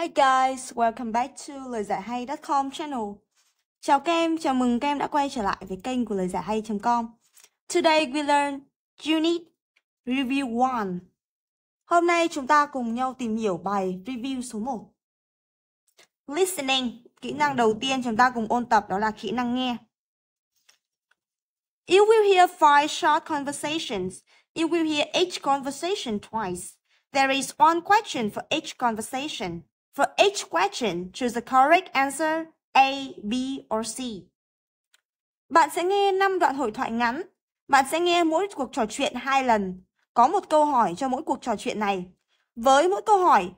Hey guys, welcome back to lời giải hay.com channel. Chào kem, chào mừng kem đã quay trở lại với kênh của lời giải hay.com. Today we learn Unit Review 1. Hôm nay chúng ta cùng nhau tìm hiểu bài review số 1. Listening, kỹ năng đầu tiên chúng ta cùng ôn tập đó là kỹ năng nghe. You will hear five short conversations. You will hear each conversation twice. There is one question for each conversation. For each question, choose the correct answer A, B or C. Bạn sẽ nghe 5 đoạn hội thoại ngắn. Bạn sẽ nghe mỗi cuộc trò chuyện hai lần. Có một câu hỏi cho mỗi cuộc trò chuyện này. Với mỗi câu hỏi,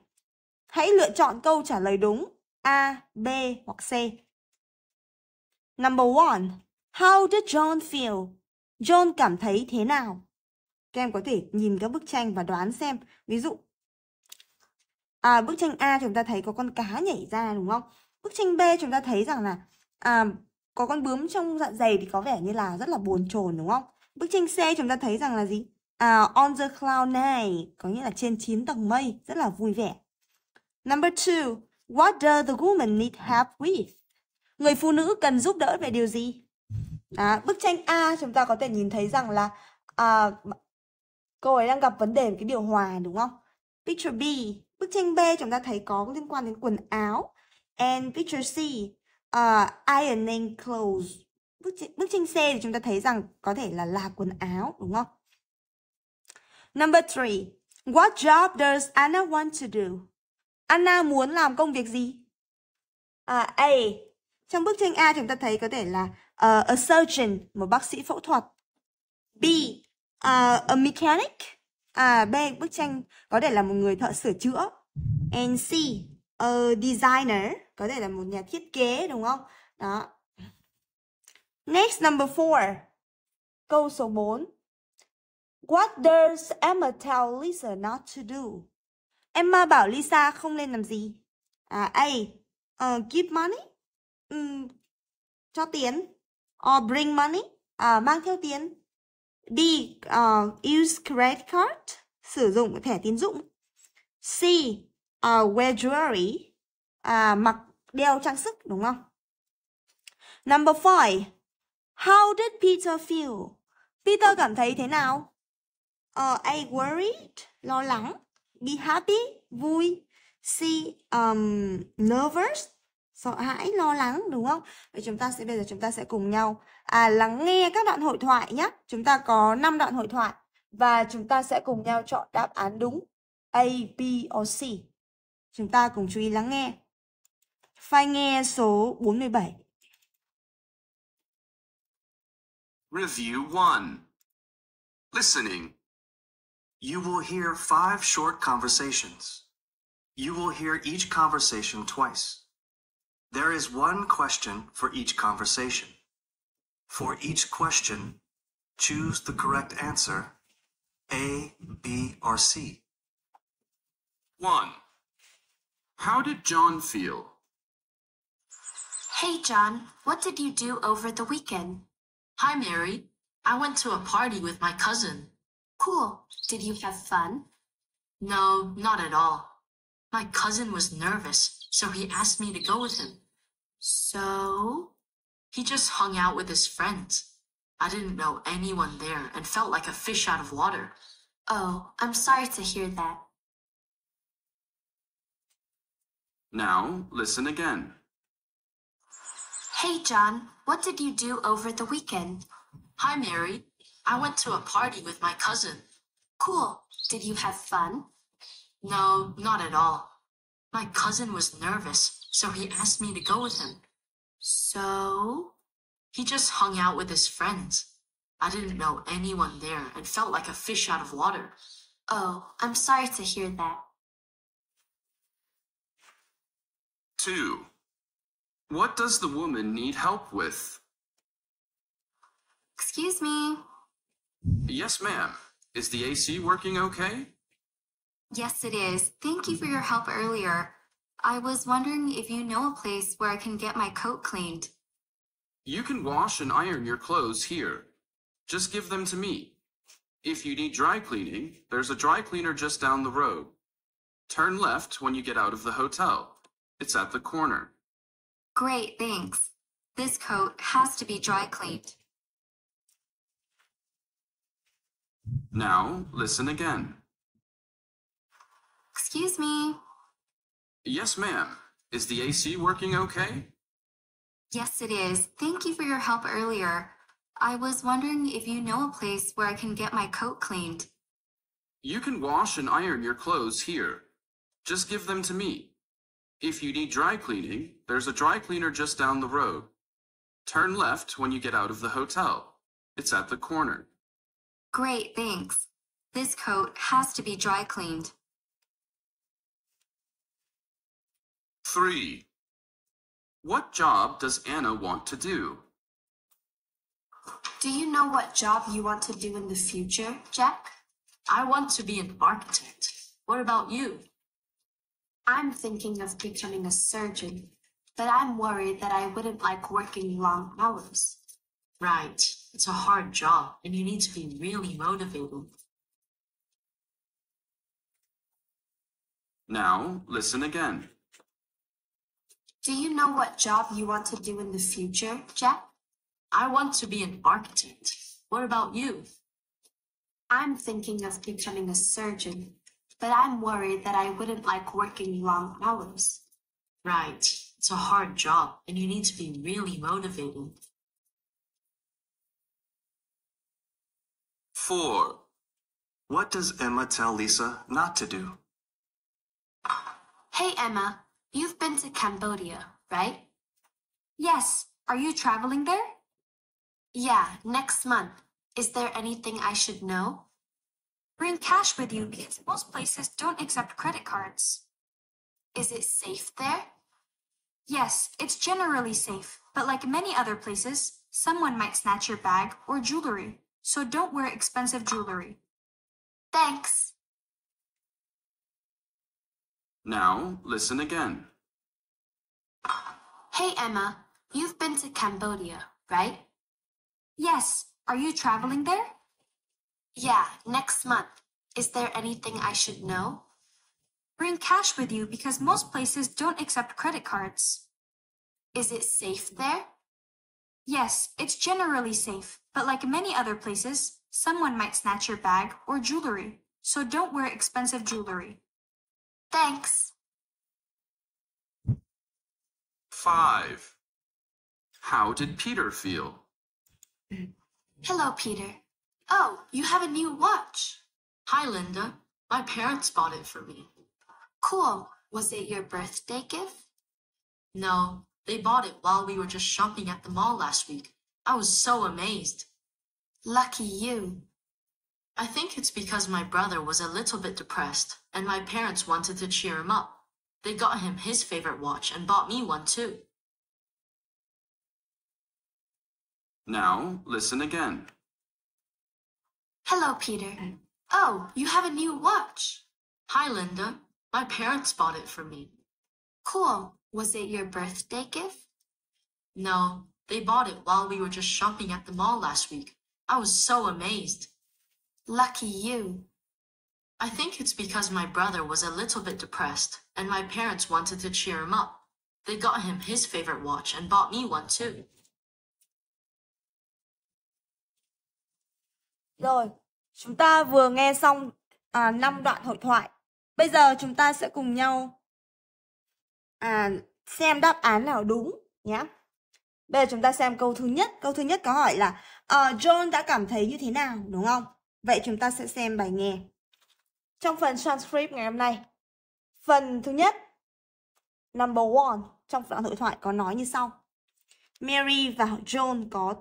hãy lựa chọn câu trả lời đúng A, B hoặc C. Number 1. How did John feel? John cảm thấy thế nào? Các em có thể nhìn các bức tranh và đoán xem. Ví dụ, à, bức tranh A chúng ta thấy có con cá nhảy ra đúng không? Bức tranh B chúng ta thấy rằng là à, có con bướm trong dạ dày thì có vẻ như là rất là buồn chồn đúng không? Bức tranh C chúng ta thấy rằng là gì? À, on the cloud này có nghĩa là trên 9 tầng mây, rất là vui vẻ. Number two, what does the woman need help with? Người phụ nữ cần giúp đỡ về điều gì? À, bức tranh A chúng ta có thể nhìn thấy rằng là à, cô ấy đang gặp vấn đề về cái điều hòa đúng không? Picture B, Bức tranh B chúng ta thấy có liên quan đến quần áo. And picture C, uh, ờ, ironing clothes. Bức tranh, bức tranh C thì chúng ta thấy rằng có thể là là quần áo, đúng không? Number three what job does Anna want to do? Anna muốn làm công việc gì? uh, A, trong bức tranh A chúng ta thấy có thể là uh, a surgeon, một bác sĩ phẫu thuật. B, uh, a mechanic, À, B, bức tranh có thể là một người thợ sửa chữa. And C, a designer, có thể là một nhà thiết kế đúng không? Đó. Next number 4. Câu số 4. What does Emma tell Lisa not to do? Emma bảo Lisa không nên làm gì? À, A. Uh, give money. Um, cho tiền. Or bring money. À, mang theo tiền. D. Uh, ờ, use credit card. Sử dụng thẻ tín dụng. C. Uh, wear jewelry. À, mặc đeo trang sức đúng không? Number 5. How did Peter feel? Peter cảm thấy thế nào? Uh, A. Worried. Lo lắng. B. Happy. Vui. C. Um, nervous sợ hãi lo lắng đúng không vậy chúng ta sẽ bây giờ chúng ta sẽ cùng nhau à, lắng nghe các đoạn hội thoại nhé chúng ta có 5 đoạn hội thoại và chúng ta sẽ cùng nhau chọn đáp án đúng A B or C chúng ta cùng chú ý lắng nghe file nghe số 47 Review 1 Listening You will hear five short conversations. You will hear each conversation twice. There is one question for each conversation. For each question, choose the correct answer A, B, or C. 1. How did John feel? Hey, John, what did you do over the weekend? Hi, Mary. I went to a party with my cousin. Cool. Did you have fun? No, not at all. My cousin was nervous, so he asked me to go with him. So? He just hung out with his friends. I didn't know anyone there and felt like a fish out of water. Oh, I'm sorry to hear that. Now, listen again. Hey, John, what did you do over the weekend? Hi, Mary. I went to a party with my cousin. Cool. Did you have fun? No, not at all. My cousin was nervous, so he asked me to go with him. So? He just hung out with his friends. I didn't know anyone there and felt like a fish out of water. Oh, I'm sorry to hear that. 2. What does the woman need help with? Excuse me. Yes, ma'am. Is the AC working okay? Yes, it is. Thank you for your help earlier. I was wondering if you know a place where I can get my coat cleaned. You can wash and iron your clothes here. Just give them to me. If you need dry cleaning, there's a dry cleaner just down the road. Turn left when you get out of the hotel. It's at the corner. Great, thanks. This coat has to be dry cleaned. Now, listen again. Excuse me. Yes, ma'am. Is the AC working okay? Yes, it is. Thank you for your help earlier. I was wondering if you know a place where I can get my coat cleaned. You can wash and iron your clothes here. Just give them to me. If you need dry cleaning, there's a dry cleaner just down the road. Turn left when you get out of the hotel. It's at the corner. Great, thanks. This coat has to be dry cleaned. 3. What job does Anna want to do? Do you know what job you want to do in the future, Jack? I want to be an architect. What about you? I'm thinking of becoming a surgeon, but I'm worried that I wouldn't like working long hours. Right. It's a hard job, and you need to be really motivated. Now, listen again. Do you know what job you want to do in the future, Jack? I want to be an architect. What about you? I'm thinking of becoming a surgeon, but I'm worried that I wouldn't like working long hours. Right. It's a hard job, and you need to be really motivated. 4. What does Emma tell Lisa not to do? Hey, Emma, You've been to Cambodia, right? Yes. Are you traveling there? Yeah, next month. Is there anything I should know? Bring cash with you because most places don't accept credit cards. Is it safe there? Yes, it's generally safe, but like many other places, someone might snatch your bag or jewelry, so don't wear expensive jewelry. Thanks. Now, listen again. Hey, Emma. You've been to Cambodia, right? Yes. Are you traveling there? Yeah, next month. Is there anything I should know? Bring cash with you because most places don't accept credit cards. Is it safe there? Yes, it's generally safe, but like many other places, someone might snatch your bag or jewelry, so don't wear expensive jewelry. Thanks. 5. How did Peter feel? Hello, Peter. Oh, you have a new watch. Hi, Linda. My parents bought it for me. Cool. Was it your birthday gift? No, they bought it while we were just shopping at the mall last week. I was so amazed. Lucky you. I think it's because my brother was a little bit depressed, and my parents wanted to cheer him up. They got him his favorite watch and bought me one too. Now, listen again. Hello, Peter. Oh, you have a new watch. Hi, Linda. My parents bought it for me. Cool. Was it your birthday gift? No, they bought it while we were just shopping at the mall last week. I was so amazed. Lucky you. I think it's because my brother was a little bit depressed, and my parents wanted to cheer him up. They got him his favorite watch and bought me one too. Rồi, chúng ta vừa nghe xong à, 5 đoạn hội thoại. Bây giờ chúng ta sẽ cùng nhau à, xem đáp án nào đúng nhé. Bây giờ chúng ta xem câu thứ nhất. Câu thứ nhất có hỏi là uh, John đã cảm thấy như thế nào, đúng không? Vậy chúng ta sẽ xem bài nghe. Trong phần transcript ngày hôm nay, phần thứ nhất, number one, trong đoạn hội thoại có nói như sau. Mary và John có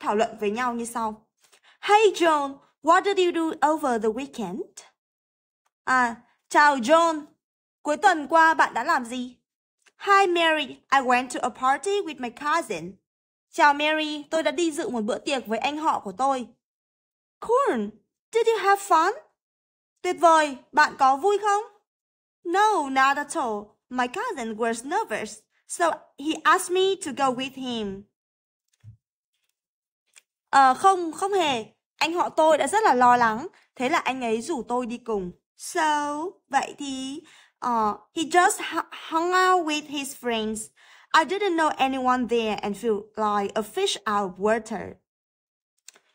thảo luận với nhau như sau. Hey John, what did you do over the weekend? À, chào John, cuối tuần qua bạn đã làm gì? Hi Mary, I went to a party with my cousin. Chào Mary, tôi đã đi dự một bữa tiệc với anh họ của tôi. Corn, Did you have fun? Tuyệt vời, bạn có vui không? No, not at all. My cousin was nervous, so he asked me to go with him. Ờ, uh, không, không hề. Anh họ tôi đã rất là lo lắng, thế là anh ấy rủ tôi đi cùng. So, vậy thì, uh, he just hung out with his friends. I didn't know anyone there and feel like a fish out of water.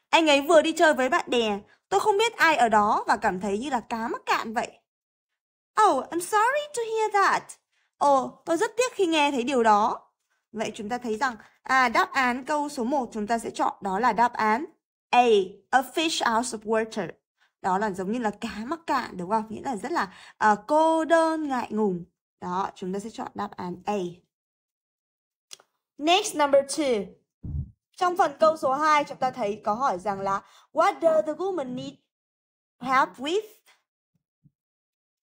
Anh ấy vừa đi chơi với bạn bè, Tôi không biết ai ở đó và cảm thấy như là cá mắc cạn vậy. Oh, I'm sorry to hear that. Ồ, oh, tôi rất tiếc khi nghe thấy điều đó. Vậy chúng ta thấy rằng à đáp án câu số 1 chúng ta sẽ chọn đó là đáp án A, a fish out of water. Đó là giống như là cá mắc cạn đúng không? Nghĩa là rất là uh, cô đơn ngại ngùng. Đó, chúng ta sẽ chọn đáp án A. Next number two. Trong phần câu số 2 chúng ta thấy có hỏi rằng là What does the woman need help with?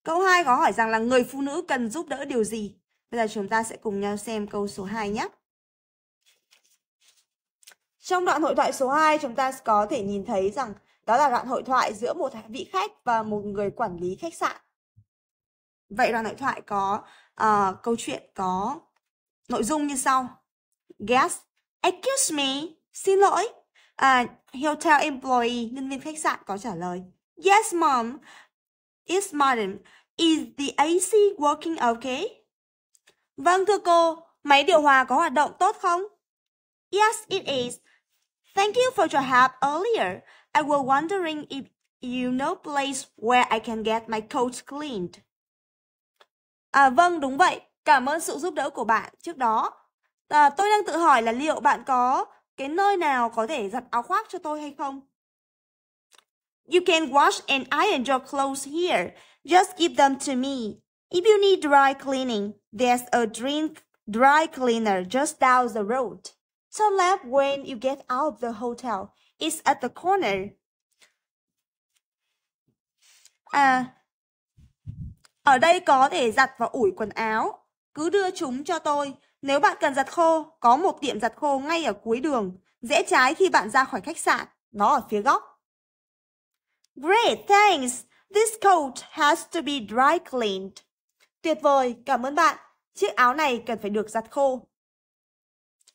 Câu 2 có hỏi rằng là người phụ nữ cần giúp đỡ điều gì? Bây giờ chúng ta sẽ cùng nhau xem câu số 2 nhé. Trong đoạn hội thoại số 2 chúng ta có thể nhìn thấy rằng đó là đoạn hội thoại giữa một vị khách và một người quản lý khách sạn. Vậy đoạn hội thoại có uh, câu chuyện có nội dung như sau. Guest Excuse me, xin lỗi. À, hotel employee, nhân viên khách sạn có trả lời. Yes, mom. Yes, madam. Is the AC working okay? Vâng, thưa cô. Máy điều hòa có hoạt động tốt không? Yes, it is. Thank you for your help earlier. I was wondering if you know place where I can get my coat cleaned. À vâng, đúng vậy. Cảm ơn sự giúp đỡ của bạn trước đó. À, tôi đang tự hỏi là liệu bạn có cái nơi nào có thể giặt áo khoác cho tôi hay không? You can wash and iron your clothes here. Just give them to me. If you need dry cleaning, there's a drink dry cleaner just down the road. Turn left when you get out of the hotel. It's at the corner. À, ở đây có thể giặt và ủi quần áo. Cứ đưa chúng cho tôi. Nếu bạn cần giặt khô, có một tiệm giặt khô ngay ở cuối đường, rẽ trái khi bạn ra khỏi khách sạn, nó ở phía góc. Great, thanks. This coat has to be dry cleaned. Tuyệt vời, cảm ơn bạn. Chiếc áo này cần phải được giặt khô.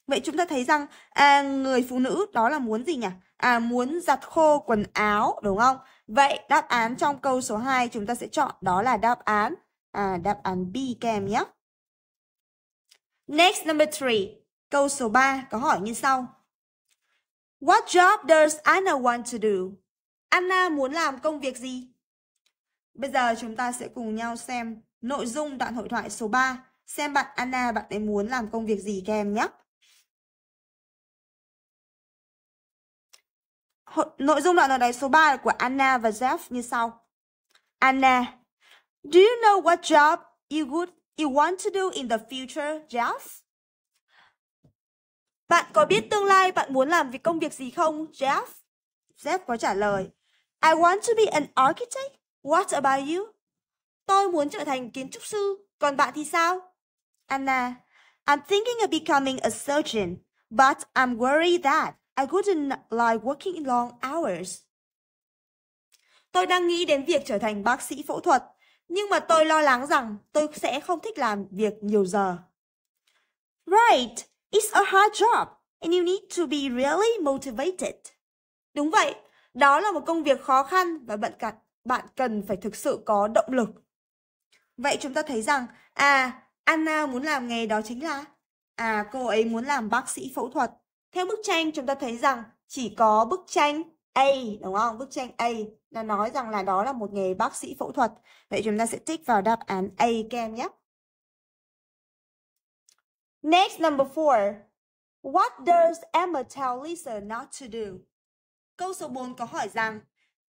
Vậy chúng ta thấy rằng à, người phụ nữ đó là muốn gì nhỉ? À, muốn giặt khô quần áo, đúng không? Vậy đáp án trong câu số 2 chúng ta sẽ chọn đó là đáp án à, đáp án B kèm nhé. Next number three. Câu số 3 có hỏi như sau. What job does Anna want to do? Anna muốn làm công việc gì? Bây giờ chúng ta sẽ cùng nhau xem nội dung đoạn hội thoại số 3. Xem bạn Anna bạn ấy muốn làm công việc gì các em nhé. Nội dung đoạn hội thoại số 3 của Anna và Jeff như sau. Anna, do you know what job you would you want to do in the future, Jeff? Bạn có biết tương lai bạn muốn làm việc công việc gì không, Jeff? Jeff có trả lời, I want to be an architect. What about you? Tôi muốn trở thành kiến trúc sư, còn bạn thì sao? Anna, I'm thinking of becoming a surgeon, but I'm worried that I wouldn't like working long hours. Tôi đang nghĩ đến việc trở thành bác sĩ phẫu thuật, nhưng mà tôi lo lắng rằng tôi sẽ không thích làm việc nhiều giờ. Right, it's a hard job and you need to be really motivated. Đúng vậy, đó là một công việc khó khăn và bạn cần bạn cần phải thực sự có động lực. Vậy chúng ta thấy rằng à, Anna muốn làm nghề đó chính là à cô ấy muốn làm bác sĩ phẫu thuật. Theo bức tranh chúng ta thấy rằng chỉ có bức tranh A đúng không? Bức tranh A là nói rằng là đó là một nghề bác sĩ phẫu thuật. Vậy chúng ta sẽ tích vào đáp án A các nhé. Next number four. What does Emma tell Lisa not to do? Câu số 4 có hỏi rằng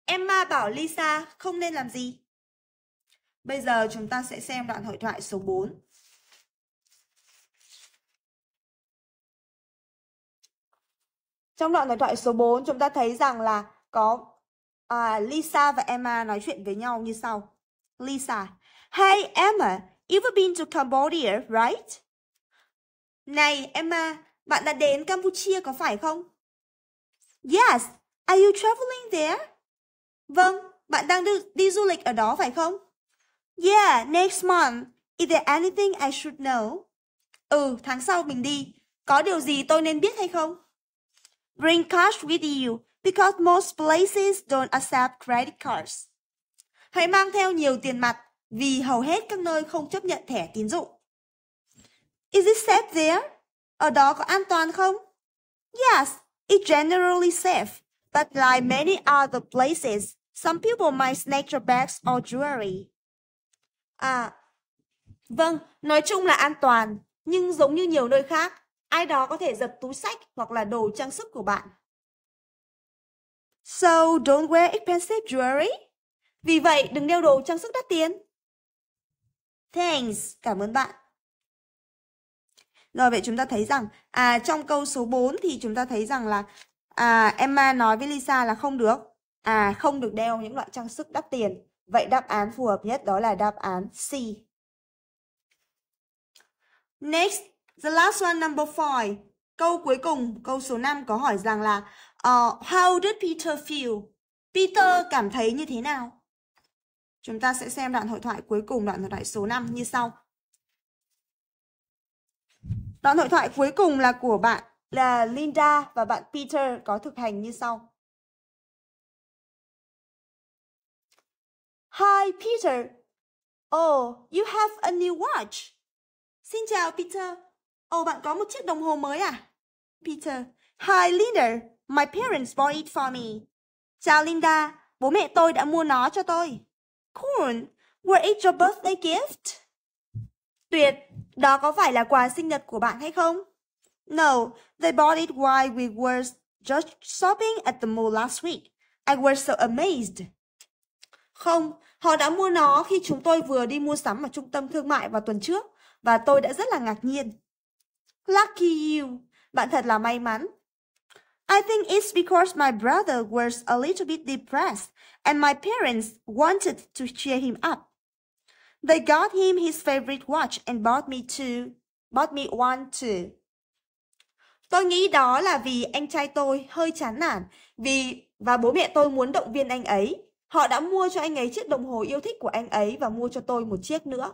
Emma bảo Lisa không nên làm gì? Bây giờ chúng ta sẽ xem đoạn hội thoại số 4. Trong đoạn hội thoại số 4 chúng ta thấy rằng là có Ờ, Lisa và Emma nói chuyện với nhau như sau. Lisa, Hey Emma, you've been to Cambodia, right? Này Emma, bạn đã đến Campuchia có phải không? Yes, are you traveling there? Vâng, bạn đang đi, đi du lịch ở đó phải không? Yeah, next month. Is there anything I should know? Ừ, tháng sau mình đi. Có điều gì tôi nên biết hay không? Bring cash with you because most places don't accept credit cards. Hãy mang theo nhiều tiền mặt vì hầu hết các nơi không chấp nhận thẻ tín dụng. Is it safe there? Ở đó có an toàn không? Yes, it's generally safe, but like many other places, some people might snatch your bags or jewelry. À, vâng, nói chung là an toàn, nhưng giống như nhiều nơi khác, ai đó có thể giật túi sách hoặc là đồ trang sức của bạn. So don't wear expensive jewelry. Vì vậy, đừng đeo đồ trang sức đắt tiền. Thanks, cảm ơn bạn. Rồi vậy chúng ta thấy rằng à trong câu số 4 thì chúng ta thấy rằng là à Emma nói với Lisa là không được. À không được đeo những loại trang sức đắt tiền. Vậy đáp án phù hợp nhất đó là đáp án C. Next, the last one number 5. Câu cuối cùng, câu số 5 có hỏi rằng là Uh, how did Peter feel? Peter cảm thấy như thế nào? Chúng ta sẽ xem đoạn hội thoại cuối cùng, đoạn hội thoại số 5 như sau. Đoạn hội thoại cuối cùng là của bạn là Linda và bạn Peter có thực hành như sau. Hi Peter. Oh, you have a new watch. Xin chào Peter. oh, bạn có một chiếc đồng hồ mới à? Peter. Hi Linda. My parents bought it for me. Chào Linda, bố mẹ tôi đã mua nó cho tôi. Corn, were it your birthday gift? Tuyệt, đó có phải là quà sinh nhật của bạn hay không? No, they bought it while we were just shopping at the mall last week. I was so amazed. Không, họ đã mua nó khi chúng tôi vừa đi mua sắm ở trung tâm thương mại vào tuần trước và tôi đã rất là ngạc nhiên. Lucky you, bạn thật là may mắn. I think it's because my brother was a little bit depressed and my parents wanted to cheer him up. They got him his favorite watch and bought me two, bought me one too. Tôi nghĩ đó là vì anh trai tôi hơi chán nản vì và bố mẹ tôi muốn động viên anh ấy. Họ đã mua cho anh ấy chiếc đồng hồ yêu thích của anh ấy và mua cho tôi một chiếc nữa.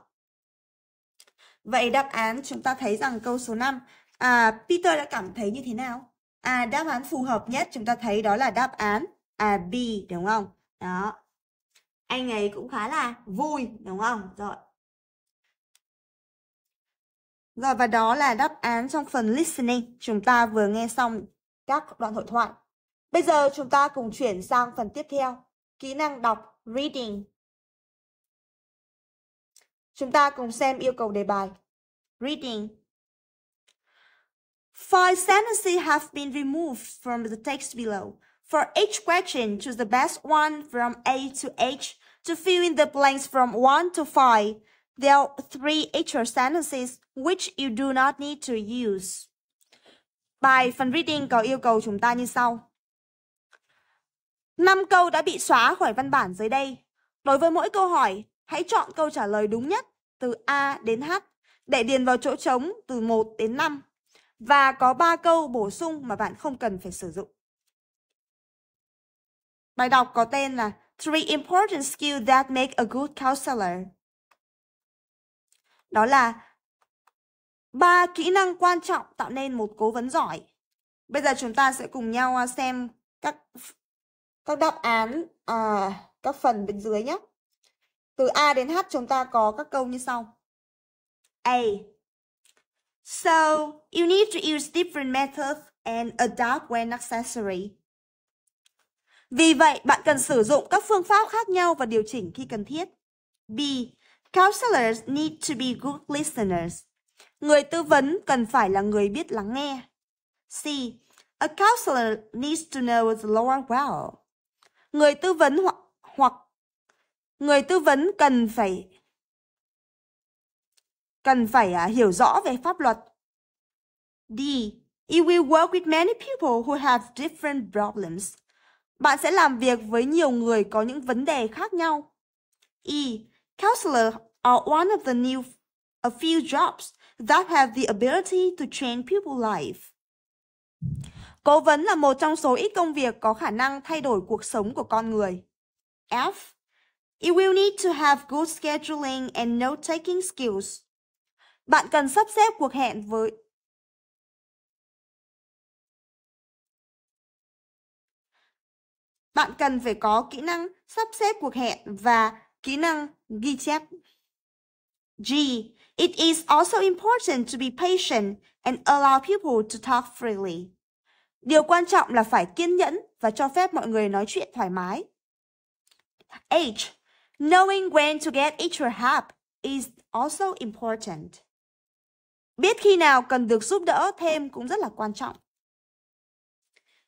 Vậy đáp án chúng ta thấy rằng câu số 5, à, Peter đã cảm thấy như thế nào? À, đáp án phù hợp nhất chúng ta thấy đó là đáp án à, B đúng không? Đó. Anh ấy cũng khá là vui đúng không? Rồi. Rồi và đó là đáp án trong phần listening. Chúng ta vừa nghe xong các đoạn hội thoại. Bây giờ chúng ta cùng chuyển sang phần tiếp theo, kỹ năng đọc reading. Chúng ta cùng xem yêu cầu đề bài. Reading Five sentences have been removed from the text below. For each question, choose the best one from A to H to fill in the blanks from 1 to 5. There are three extra sentences which you do not need to use. Bài phần reading có yêu cầu chúng ta như sau. 5 câu đã bị xóa khỏi văn bản dưới đây. Đối với mỗi câu hỏi, hãy chọn câu trả lời đúng nhất từ A đến H để điền vào chỗ trống từ 1 đến 5 và có 3 câu bổ sung mà bạn không cần phải sử dụng. Bài đọc có tên là Three Important Skills That Make a Good Counselor. Đó là ba kỹ năng quan trọng tạo nên một cố vấn giỏi. Bây giờ chúng ta sẽ cùng nhau à, xem các các đáp án à, các phần bên dưới nhé. Từ A đến H chúng ta có các câu như sau. A. So you need to use different methods and adapt when necessary. Vì vậy, bạn cần sử dụng các phương pháp khác nhau và điều chỉnh khi cần thiết. B. Counselors need to be good listeners. Người tư vấn cần phải là người biết lắng nghe. C. A counselor needs to know the law well. Người tư vấn hoặc hoặc người tư vấn cần phải cần phải à, hiểu rõ về pháp luật. D. You will work with many people who have different problems. Bạn sẽ làm việc với nhiều người có những vấn đề khác nhau. E. Counselor are one of the new a few jobs that have the ability to change people's life. Cố vấn là một trong số ít công việc có khả năng thay đổi cuộc sống của con người. F. You will need to have good scheduling and note-taking skills. Bạn cần sắp xếp cuộc hẹn với Bạn cần phải có kỹ năng sắp xếp cuộc hẹn và kỹ năng ghi chép. G. It is also important to be patient and allow people to talk freely. Điều quan trọng là phải kiên nhẫn và cho phép mọi người nói chuyện thoải mái. H. Knowing when to get each your help is also important. Biết khi nào cần được giúp đỡ thêm cũng rất là quan trọng.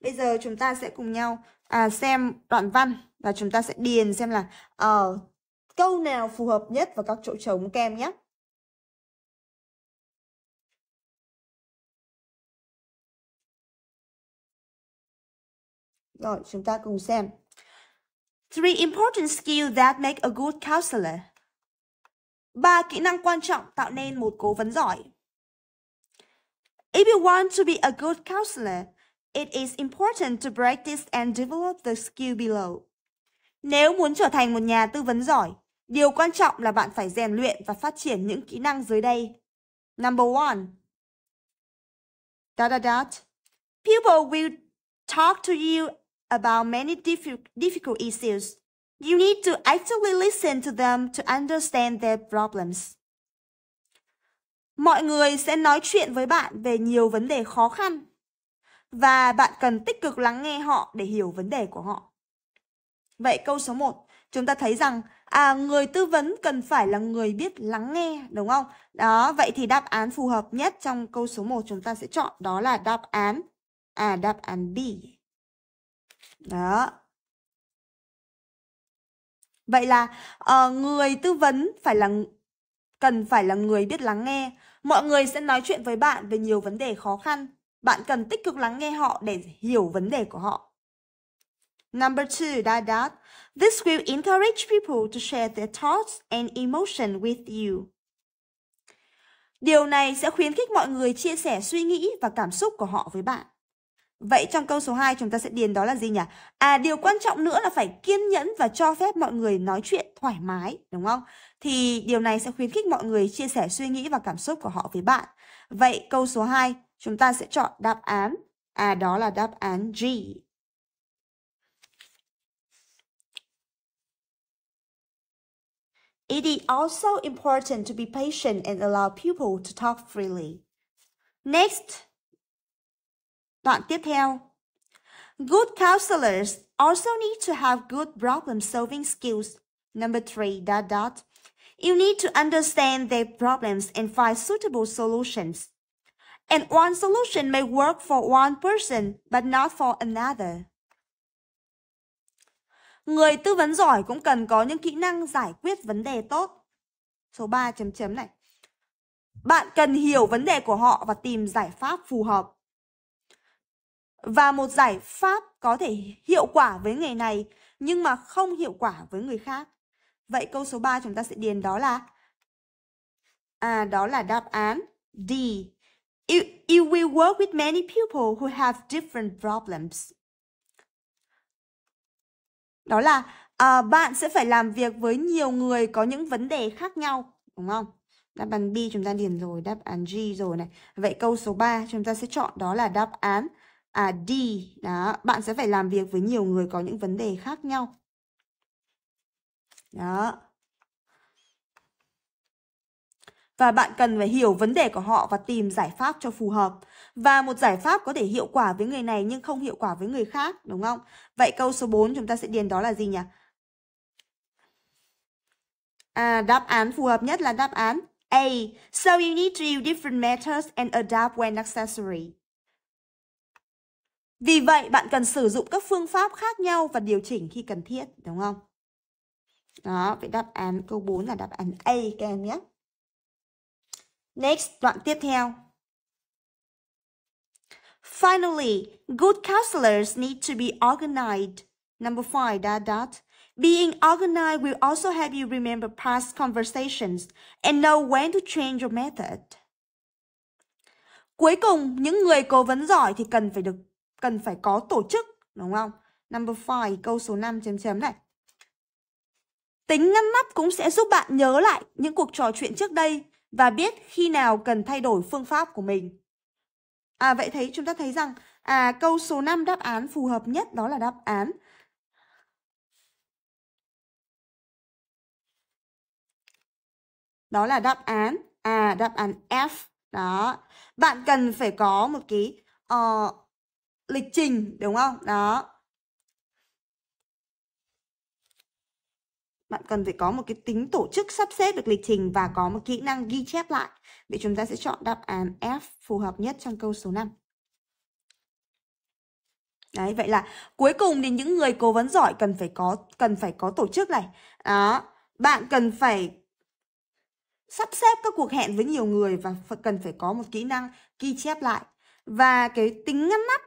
Bây giờ chúng ta sẽ cùng nhau à, xem đoạn văn và chúng ta sẽ điền xem là uh, câu nào phù hợp nhất vào các chỗ trống kem nhé. Rồi, chúng ta cùng xem. Three important skills that make a good counselor. Ba kỹ năng quan trọng tạo nên một cố vấn giỏi. If you want to be a good counselor, it is important to practice and develop the skill below. Nếu muốn trở thành một nhà tư vấn giỏi, điều quan trọng là bạn phải rèn luyện và phát triển những kỹ năng dưới đây. Number one. da da da, People will talk to you about many difficult issues. You need to actively listen to them to understand their problems mọi người sẽ nói chuyện với bạn về nhiều vấn đề khó khăn và bạn cần tích cực lắng nghe họ để hiểu vấn đề của họ. Vậy câu số 1, chúng ta thấy rằng à người tư vấn cần phải là người biết lắng nghe đúng không? Đó, vậy thì đáp án phù hợp nhất trong câu số 1 chúng ta sẽ chọn đó là đáp án à đáp án B. Đó. Vậy là uh, người tư vấn phải là cần phải là người biết lắng nghe. Mọi người sẽ nói chuyện với bạn về nhiều vấn đề khó khăn. Bạn cần tích cực lắng nghe họ để hiểu vấn đề của họ. Number two, dot dot. This will encourage people to share their thoughts and emotion with you. Điều này sẽ khuyến khích mọi người chia sẻ suy nghĩ và cảm xúc của họ với bạn. Vậy trong câu số 2 chúng ta sẽ điền đó là gì nhỉ? À điều quan trọng nữa là phải kiên nhẫn và cho phép mọi người nói chuyện thoải mái, đúng không? thì điều này sẽ khuyến khích mọi người chia sẻ suy nghĩ và cảm xúc của họ với bạn. Vậy câu số 2, chúng ta sẽ chọn đáp án. À đó là đáp án G. It is also important to be patient and allow people to talk freely. Next, đoạn tiếp theo. Good counselors also need to have good problem solving skills. Number three, dot dot. You need to understand their problems and find suitable solutions. And one solution may work for one person, but not for another. Người tư vấn giỏi cũng cần có những kỹ năng giải quyết vấn đề tốt. Số 3 chấm chấm này. Bạn cần hiểu vấn đề của họ và tìm giải pháp phù hợp. Và một giải pháp có thể hiệu quả với người này nhưng mà không hiệu quả với người khác. Vậy câu số 3 chúng ta sẽ điền đó là À, đó là đáp án D. You, you will work with many people who have different problems. Đó là à, bạn sẽ phải làm việc với nhiều người có những vấn đề khác nhau, đúng không? Đáp án B chúng ta điền rồi, đáp án G rồi này. Vậy câu số 3 chúng ta sẽ chọn đó là đáp án à, D. Đó, bạn sẽ phải làm việc với nhiều người có những vấn đề khác nhau. Đó. Và bạn cần phải hiểu vấn đề của họ và tìm giải pháp cho phù hợp. Và một giải pháp có thể hiệu quả với người này nhưng không hiệu quả với người khác, đúng không? Vậy câu số 4 chúng ta sẽ điền đó là gì nhỉ? À, đáp án phù hợp nhất là đáp án A. So you need to use different methods and adapt when necessary. Vì vậy, bạn cần sử dụng các phương pháp khác nhau và điều chỉnh khi cần thiết, đúng không? Đó, vậy đáp án câu 4 là đáp án A các em nhé. Next, đoạn tiếp theo. Finally, good counselors need to be organized. Number 5, dot dot. Being organized will also help you remember past conversations and know when to change your method. Cuối cùng, những người cố vấn giỏi thì cần phải được cần phải có tổ chức, đúng không? Number 5, câu số 5 chấm chấm này. Tính ngăn nắp cũng sẽ giúp bạn nhớ lại những cuộc trò chuyện trước đây và biết khi nào cần thay đổi phương pháp của mình. À vậy thấy chúng ta thấy rằng à câu số 5 đáp án phù hợp nhất đó là đáp án Đó là đáp án à đáp án F. Đó. Bạn cần phải có một cái uh, lịch trình đúng không? Đó. bạn cần phải có một cái tính tổ chức sắp xếp được lịch trình và có một kỹ năng ghi chép lại. Vậy chúng ta sẽ chọn đáp án F phù hợp nhất trong câu số 5. Đấy, vậy là cuối cùng thì những người cố vấn giỏi cần phải có cần phải có tổ chức này. Đó, bạn cần phải sắp xếp các cuộc hẹn với nhiều người và cần phải có một kỹ năng ghi chép lại. Và cái tính ngăn nắp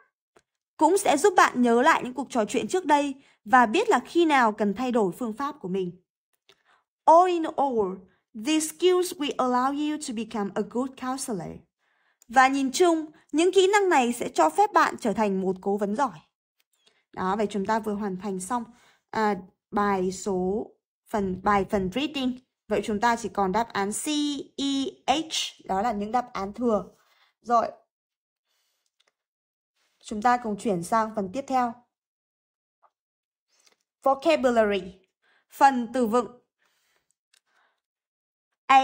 cũng sẽ giúp bạn nhớ lại những cuộc trò chuyện trước đây và biết là khi nào cần thay đổi phương pháp của mình. All in all, these skills will allow you to become a good counselor. Và nhìn chung, những kỹ năng này sẽ cho phép bạn trở thành một cố vấn giỏi. Đó, vậy chúng ta vừa hoàn thành xong à, bài số phần bài phần reading. Vậy chúng ta chỉ còn đáp án C, E, H, đó là những đáp án thừa. Rồi, chúng ta cùng chuyển sang phần tiếp theo. Vocabulary Phần từ vựng A.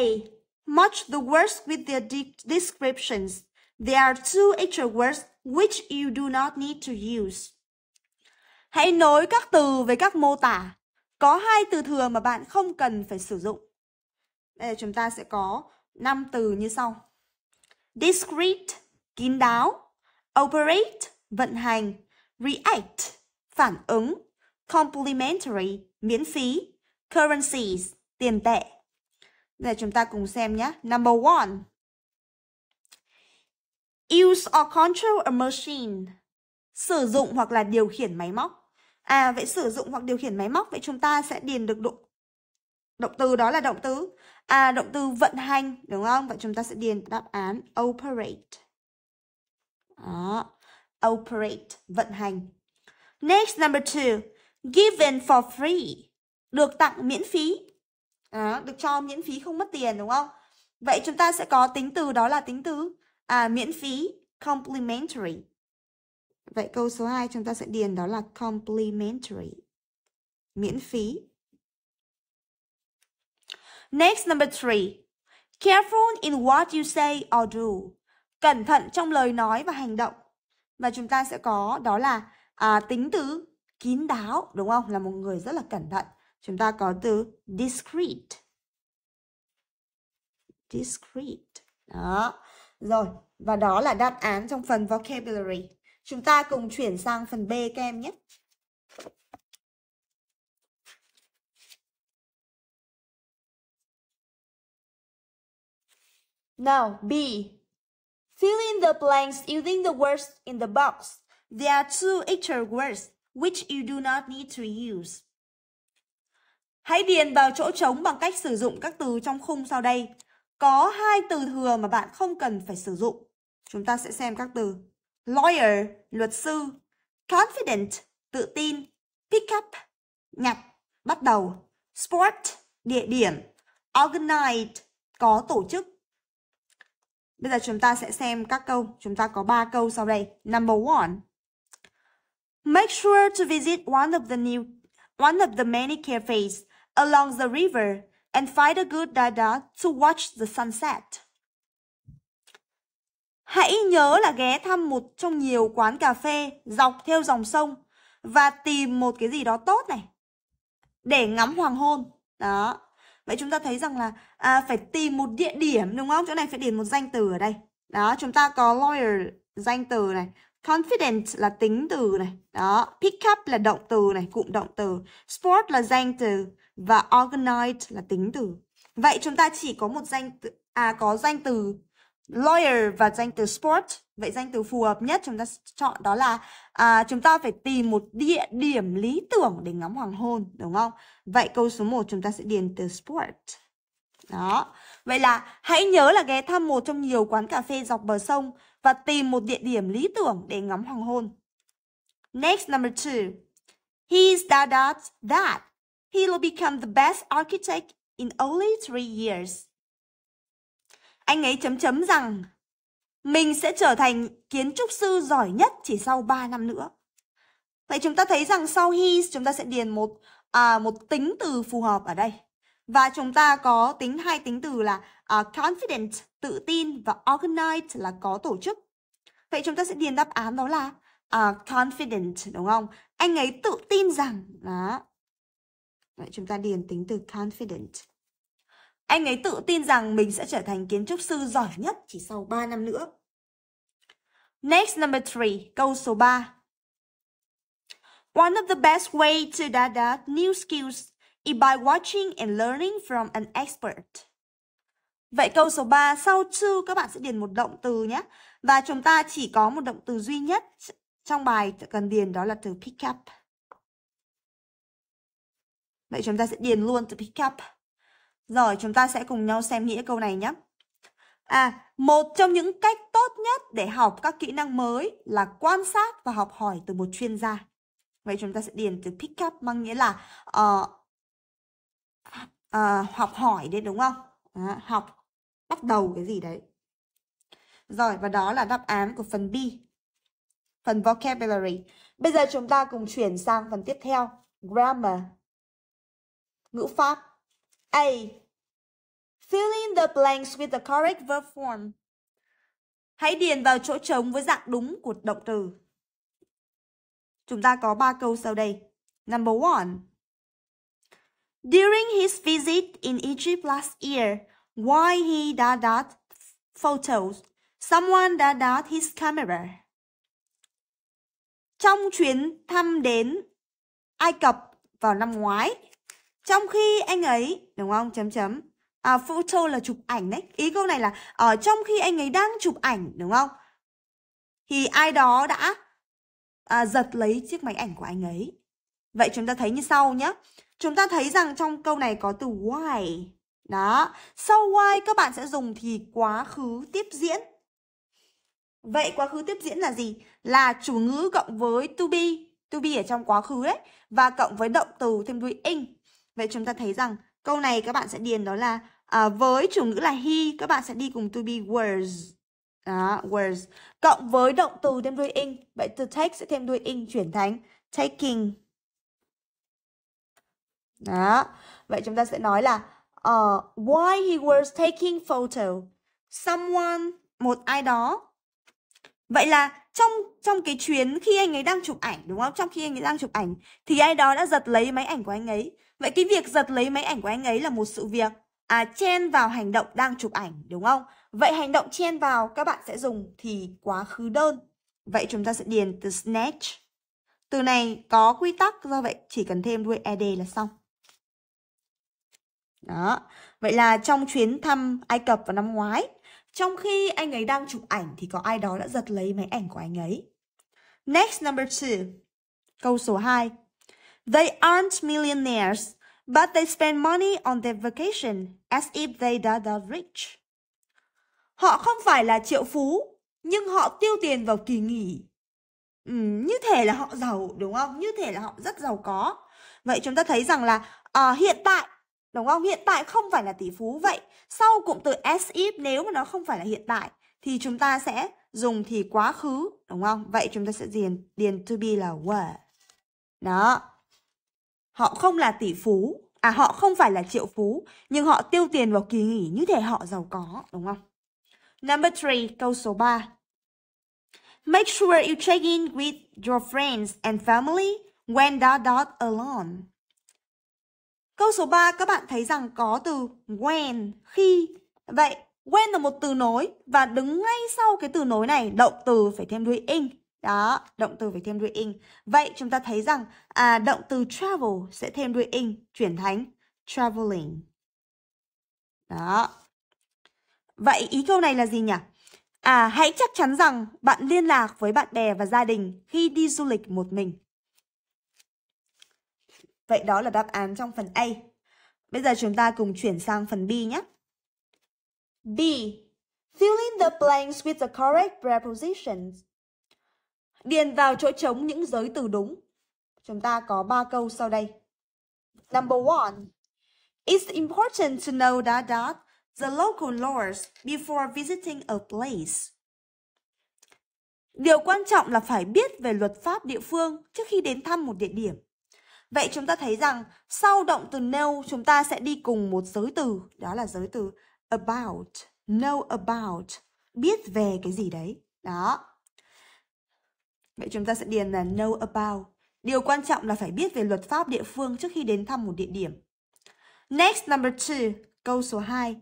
Match the words with their de descriptions. There are two extra words which you do not need to use. Hãy nối các từ với các mô tả. Có hai từ thừa mà bạn không cần phải sử dụng. Đây chúng ta sẽ có 5 từ như sau. Discrete, kín đáo. Operate, vận hành. React, phản ứng complimentary, miễn phí, currencies, tiền tệ. Giờ chúng ta cùng xem nhé. Number one. Use or control a machine. Sử dụng hoặc là điều khiển máy móc. À, vậy sử dụng hoặc điều khiển máy móc, vậy chúng ta sẽ điền được động, động từ đó là động từ. À, động từ vận hành, đúng không? Vậy chúng ta sẽ điền đáp án operate. Đó. Operate, vận hành. Next, number two given for free được tặng miễn phí à, được cho miễn phí không mất tiền đúng không vậy chúng ta sẽ có tính từ đó là tính từ à, miễn phí complimentary vậy câu số 2 chúng ta sẽ điền đó là complimentary miễn phí next number 3 careful in what you say or do cẩn thận trong lời nói và hành động và chúng ta sẽ có đó là à, tính từ kín đáo đúng không là một người rất là cẩn thận chúng ta có từ discreet discreet đó rồi và đó là đáp án trong phần vocabulary chúng ta cùng chuyển sang phần B các em nhé Now, B. Fill in the blanks using the words in the box. There are two extra words which you do not need to use. Hãy điền vào chỗ trống bằng cách sử dụng các từ trong khung sau đây. Có hai từ thừa mà bạn không cần phải sử dụng. Chúng ta sẽ xem các từ lawyer, luật sư, confident, tự tin, pick up, nhặt, bắt đầu, sport, địa điểm, organized, có tổ chức. Bây giờ chúng ta sẽ xem các câu. Chúng ta có ba câu sau đây. Number one Make sure to visit one of the new one of the many cafes along the river and find a good dada to watch the sunset. Hãy nhớ là ghé thăm một trong nhiều quán cà phê dọc theo dòng sông và tìm một cái gì đó tốt này để ngắm hoàng hôn. Đó. Vậy chúng ta thấy rằng là à, phải tìm một địa điểm đúng không? Chỗ này phải điền một danh từ ở đây. Đó, chúng ta có lawyer danh từ này, Confident là tính từ này. Đó, pick up là động từ này, cụm động từ. Sport là danh từ và organized là tính từ. Vậy chúng ta chỉ có một danh từ à có danh từ lawyer và danh từ sport. Vậy danh từ phù hợp nhất chúng ta chọn đó là à, chúng ta phải tìm một địa điểm lý tưởng để ngắm hoàng hôn, đúng không? Vậy câu số 1 chúng ta sẽ điền từ sport. Đó. Vậy là hãy nhớ là ghé thăm một trong nhiều quán cà phê dọc bờ sông và tìm một địa điểm lý tưởng để ngắm hoàng hôn. Next number two. He's da da that. He will become the best architect in only three years. Anh ấy chấm chấm rằng mình sẽ trở thành kiến trúc sư giỏi nhất chỉ sau 3 năm nữa. Vậy chúng ta thấy rằng sau he's chúng ta sẽ điền một à, một tính từ phù hợp ở đây. Và chúng ta có tính hai tính từ là uh, confident tự tin và organized là có tổ chức. Vậy chúng ta sẽ điền đáp án đó là uh, confident đúng không? Anh ấy tự tin rằng đó. Vậy chúng ta điền tính từ confident. Anh ấy tự tin rằng mình sẽ trở thành kiến trúc sư giỏi nhất chỉ sau 3 năm nữa. Next number 3, câu số 3. One of the best way to data new skills is by watching and learning from an expert. Vậy câu số 3 sau to các bạn sẽ điền một động từ nhé. Và chúng ta chỉ có một động từ duy nhất trong bài cần điền đó là từ pick up. Vậy chúng ta sẽ điền luôn từ pick up. Rồi chúng ta sẽ cùng nhau xem nghĩa câu này nhé. À, một trong những cách tốt nhất để học các kỹ năng mới là quan sát và học hỏi từ một chuyên gia. Vậy chúng ta sẽ điền từ pick up mang nghĩa là uh, uh, học hỏi đấy đúng không? À, học bắt đầu cái gì đấy rồi và đó là đáp án của phần B phần vocabulary bây giờ chúng ta cùng chuyển sang phần tiếp theo grammar ngữ pháp A fill in the blanks with the correct verb form hãy điền vào chỗ trống với dạng đúng của động từ chúng ta có 3 câu sau đây number one during his visit in Egypt last year why he đã that photos, someone đã that his camera. Trong chuyến thăm đến Ai Cập vào năm ngoái, trong khi anh ấy, đúng không, chấm chấm, à, photo là chụp ảnh đấy. Ý câu này là ở ờ, uh, trong khi anh ấy đang chụp ảnh, đúng không? Thì ai đó đã à, giật lấy chiếc máy ảnh của anh ấy. Vậy chúng ta thấy như sau nhé. Chúng ta thấy rằng trong câu này có từ why. Đó, so why các bạn sẽ dùng thì quá khứ tiếp diễn. Vậy quá khứ tiếp diễn là gì? Là chủ ngữ cộng với to be. To be ở trong quá khứ đấy. Và cộng với động từ thêm đuôi ing. Vậy chúng ta thấy rằng câu này các bạn sẽ điền đó là à, với chủ ngữ là he, các bạn sẽ đi cùng to be was. Đó, was. Cộng với động từ thêm đuôi ing. Vậy từ take sẽ thêm đuôi ing chuyển thành taking. Đó. Vậy chúng ta sẽ nói là uh, why he was taking photo. Someone, một ai đó. Vậy là trong trong cái chuyến khi anh ấy đang chụp ảnh đúng không? Trong khi anh ấy đang chụp ảnh thì ai đó đã giật lấy máy ảnh của anh ấy. Vậy cái việc giật lấy máy ảnh của anh ấy là một sự việc à, chen vào hành động đang chụp ảnh đúng không? Vậy hành động chen vào các bạn sẽ dùng thì quá khứ đơn. Vậy chúng ta sẽ điền từ snatch. Từ này có quy tắc do vậy chỉ cần thêm đuôi ed là xong. Đó. Vậy là trong chuyến thăm Ai Cập vào năm ngoái, trong khi anh ấy đang chụp ảnh thì có ai đó đã giật lấy máy ảnh của anh ấy. Next number two. Câu số 2. They aren't millionaires, but they spend money on their vacation as if they are the rich. Họ không phải là triệu phú, nhưng họ tiêu tiền vào kỳ nghỉ. Ừ, như thể là họ giàu, đúng không? Như thể là họ rất giàu có. Vậy chúng ta thấy rằng là à, hiện tại Đúng không? Hiện tại không phải là tỷ phú Vậy sau cụm từ as if nếu mà nó không phải là hiện tại Thì chúng ta sẽ dùng thì quá khứ Đúng không? Vậy chúng ta sẽ điền, điền to be là were Đó Họ không là tỷ phú À họ không phải là triệu phú Nhưng họ tiêu tiền vào kỳ nghỉ như thể họ giàu có Đúng không? Number 3, câu số 3 Make sure you check in with your friends and family when dot dot alone Câu số 3 các bạn thấy rằng có từ when, khi. Vậy when là một từ nối và đứng ngay sau cái từ nối này động từ phải thêm đuôi ing. Đó, động từ phải thêm đuôi ing. Vậy chúng ta thấy rằng à, động từ travel sẽ thêm đuôi ing chuyển thành traveling. Đó. Vậy ý câu này là gì nhỉ? À, hãy chắc chắn rằng bạn liên lạc với bạn bè và gia đình khi đi du lịch một mình. Vậy đó là đáp án trong phần A. Bây giờ chúng ta cùng chuyển sang phần B nhé. B. Fill in the blanks with the correct prepositions. Điền vào chỗ trống những giới từ đúng. Chúng ta có 3 câu sau đây. Number one. It's important to know that, that the local laws before visiting a place. Điều quan trọng là phải biết về luật pháp địa phương trước khi đến thăm một địa điểm. Vậy chúng ta thấy rằng sau động từ know chúng ta sẽ đi cùng một giới từ, đó là giới từ about, know about, biết về cái gì đấy. Đó. Vậy chúng ta sẽ điền là know about. Điều quan trọng là phải biết về luật pháp địa phương trước khi đến thăm một địa điểm. Next number two, câu số 2.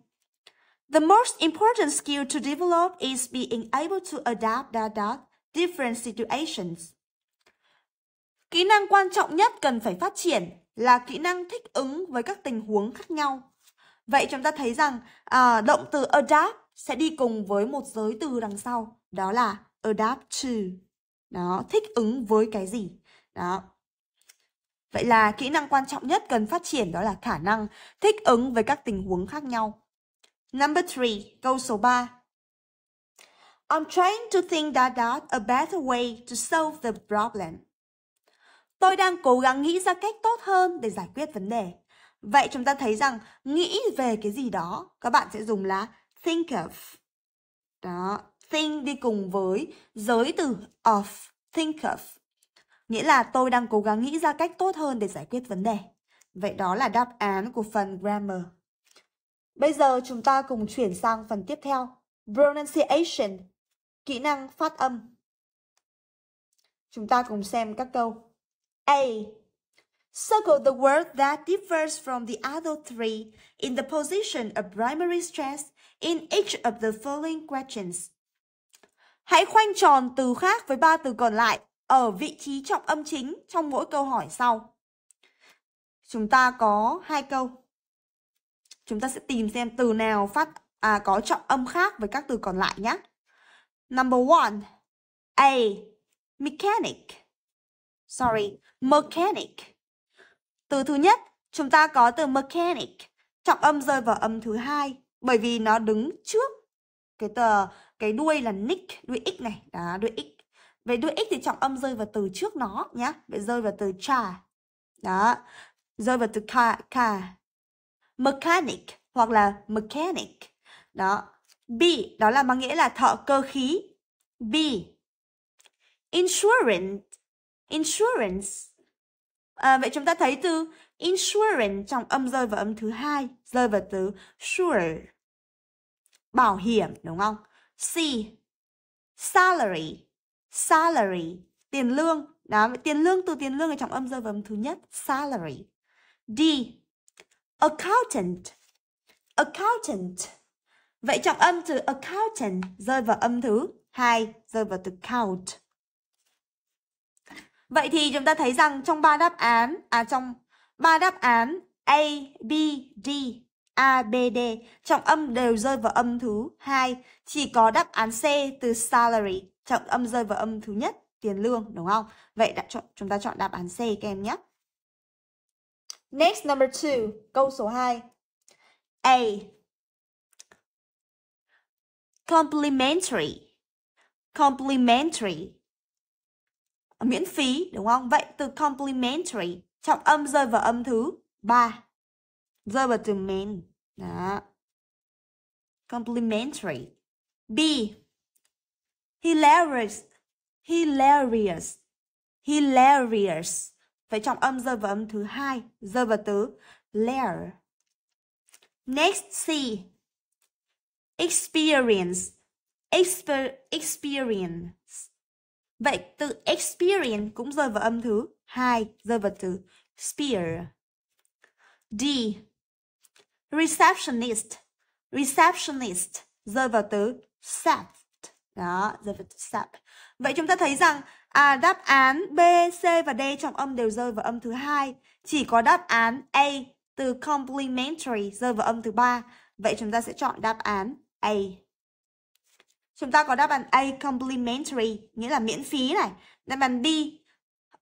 The most important skill to develop is being able to adapt that, that different situations. Kỹ năng quan trọng nhất cần phải phát triển là kỹ năng thích ứng với các tình huống khác nhau. Vậy chúng ta thấy rằng à, động từ adapt sẽ đi cùng với một giới từ đằng sau, đó là adapt to. Đó, thích ứng với cái gì? Đó. Vậy là kỹ năng quan trọng nhất cần phát triển đó là khả năng thích ứng với các tình huống khác nhau. Number 3, câu số 3. I'm trying to think that that's a better way to solve the problem. Tôi đang cố gắng nghĩ ra cách tốt hơn để giải quyết vấn đề. Vậy chúng ta thấy rằng nghĩ về cái gì đó, các bạn sẽ dùng là think of. Đó, think đi cùng với giới từ of, think of. Nghĩa là tôi đang cố gắng nghĩ ra cách tốt hơn để giải quyết vấn đề. Vậy đó là đáp án của phần grammar. Bây giờ chúng ta cùng chuyển sang phần tiếp theo, pronunciation, kỹ năng phát âm. Chúng ta cùng xem các câu. A. Circle the word that differs from the other three in the position of primary stress in each of the following questions. Hãy khoanh tròn từ khác với ba từ còn lại ở vị trí trọng âm chính trong mỗi câu hỏi sau. Chúng ta có hai câu. Chúng ta sẽ tìm xem từ nào phát à, có trọng âm khác với các từ còn lại nhé. Number one, A. Mechanic sorry, mechanic. Từ thứ nhất, chúng ta có từ mechanic, trọng âm rơi vào âm thứ hai bởi vì nó đứng trước cái tờ cái đuôi là nick, đuôi x này, đó, đuôi x. Về đuôi x thì trọng âm rơi vào từ trước nó nhá, vậy rơi vào từ cha. Đó, rơi vào từ car, car. Mechanic hoặc là mechanic. Đó, B đó là mang nghĩa là thợ cơ khí. B. Insurance insurance. À, vậy chúng ta thấy từ insurance trong âm rơi vào âm thứ hai rơi vào từ sure bảo hiểm đúng không? C salary salary tiền lương đó tiền lương từ tiền lương ở trọng âm rơi vào âm thứ nhất salary D accountant accountant vậy trọng âm từ accountant rơi vào âm thứ hai rơi vào từ count Vậy thì chúng ta thấy rằng trong ba đáp án à trong ba đáp án A, B, D, A, B, D trọng âm đều rơi vào âm thứ hai chỉ có đáp án C từ salary trọng âm rơi vào âm thứ nhất tiền lương đúng không? Vậy đã chọn chúng ta chọn đáp án C các em nhé. Next number 2, câu số 2. A. Complimentary. Complimentary miễn phí đúng không? Vậy từ complimentary trọng âm rơi vào âm thứ ba rơi vào từ main Đó. Complimentary. B. Hilarious. Hilarious. Hilarious. phải trọng âm rơi vào âm thứ hai, rơi vào từ lair. Next C. Experience. Exper experience Vậy từ experience cũng rơi vào âm thứ hai rơi vào từ spear. D. Receptionist. Receptionist rơi vào từ sat. Đó, rơi vào từ sat. Vậy chúng ta thấy rằng à, đáp án B, C và D trong âm đều rơi vào âm thứ hai. Chỉ có đáp án A từ complementary rơi vào âm thứ ba. Vậy chúng ta sẽ chọn đáp án A. Chúng ta có đáp án A complimentary nghĩa là miễn phí này. Đáp án B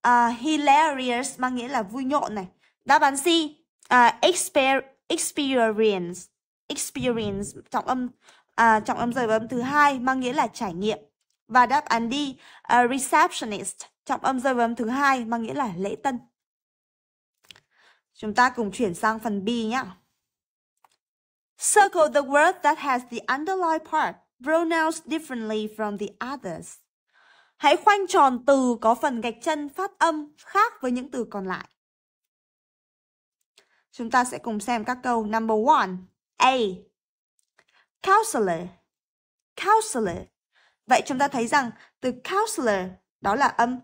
uh, hilarious mang nghĩa là vui nhộn này. Đáp án C uh, exper experience experience trọng âm à, trọng âm rời vào âm thứ hai mang nghĩa là trải nghiệm và đáp án D uh, receptionist trọng âm rơi vào âm thứ hai mang nghĩa là lễ tân chúng ta cùng chuyển sang phần B nhá circle the word that has the underlying part pronounced differently from the others. Hãy khoanh tròn từ có phần gạch chân phát âm khác với những từ còn lại. Chúng ta sẽ cùng xem các câu number one. A. Counselor. Counselor. Vậy chúng ta thấy rằng từ counselor đó là âm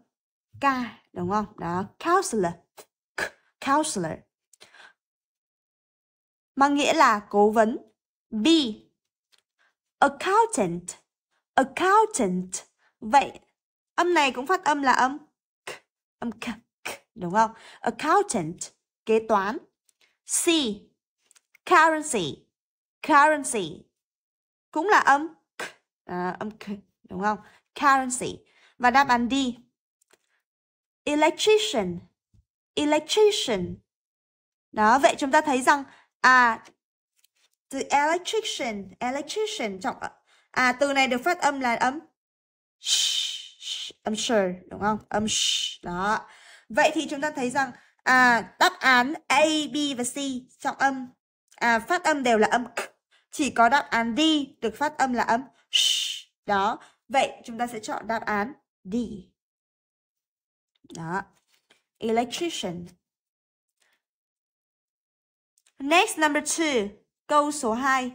K đúng không? Đó, counselor. Counselor. Mang nghĩa là cố vấn. B accountant accountant vậy âm này cũng phát âm là âm k, âm k, k đúng không accountant kế toán c currency currency cũng là âm k, à, âm k đúng không currency và đáp án D electrician electrician đó vậy chúng ta thấy rằng à từ electrician electrician trọng à từ này được phát âm là âm sh, sh, âm sure đúng không âm sh, đó vậy thì chúng ta thấy rằng à, đáp án A B và C trọng âm à, phát âm đều là âm k chỉ có đáp án D được phát âm là âm sh đó vậy chúng ta sẽ chọn đáp án D đó electrician next number two Câu số 2.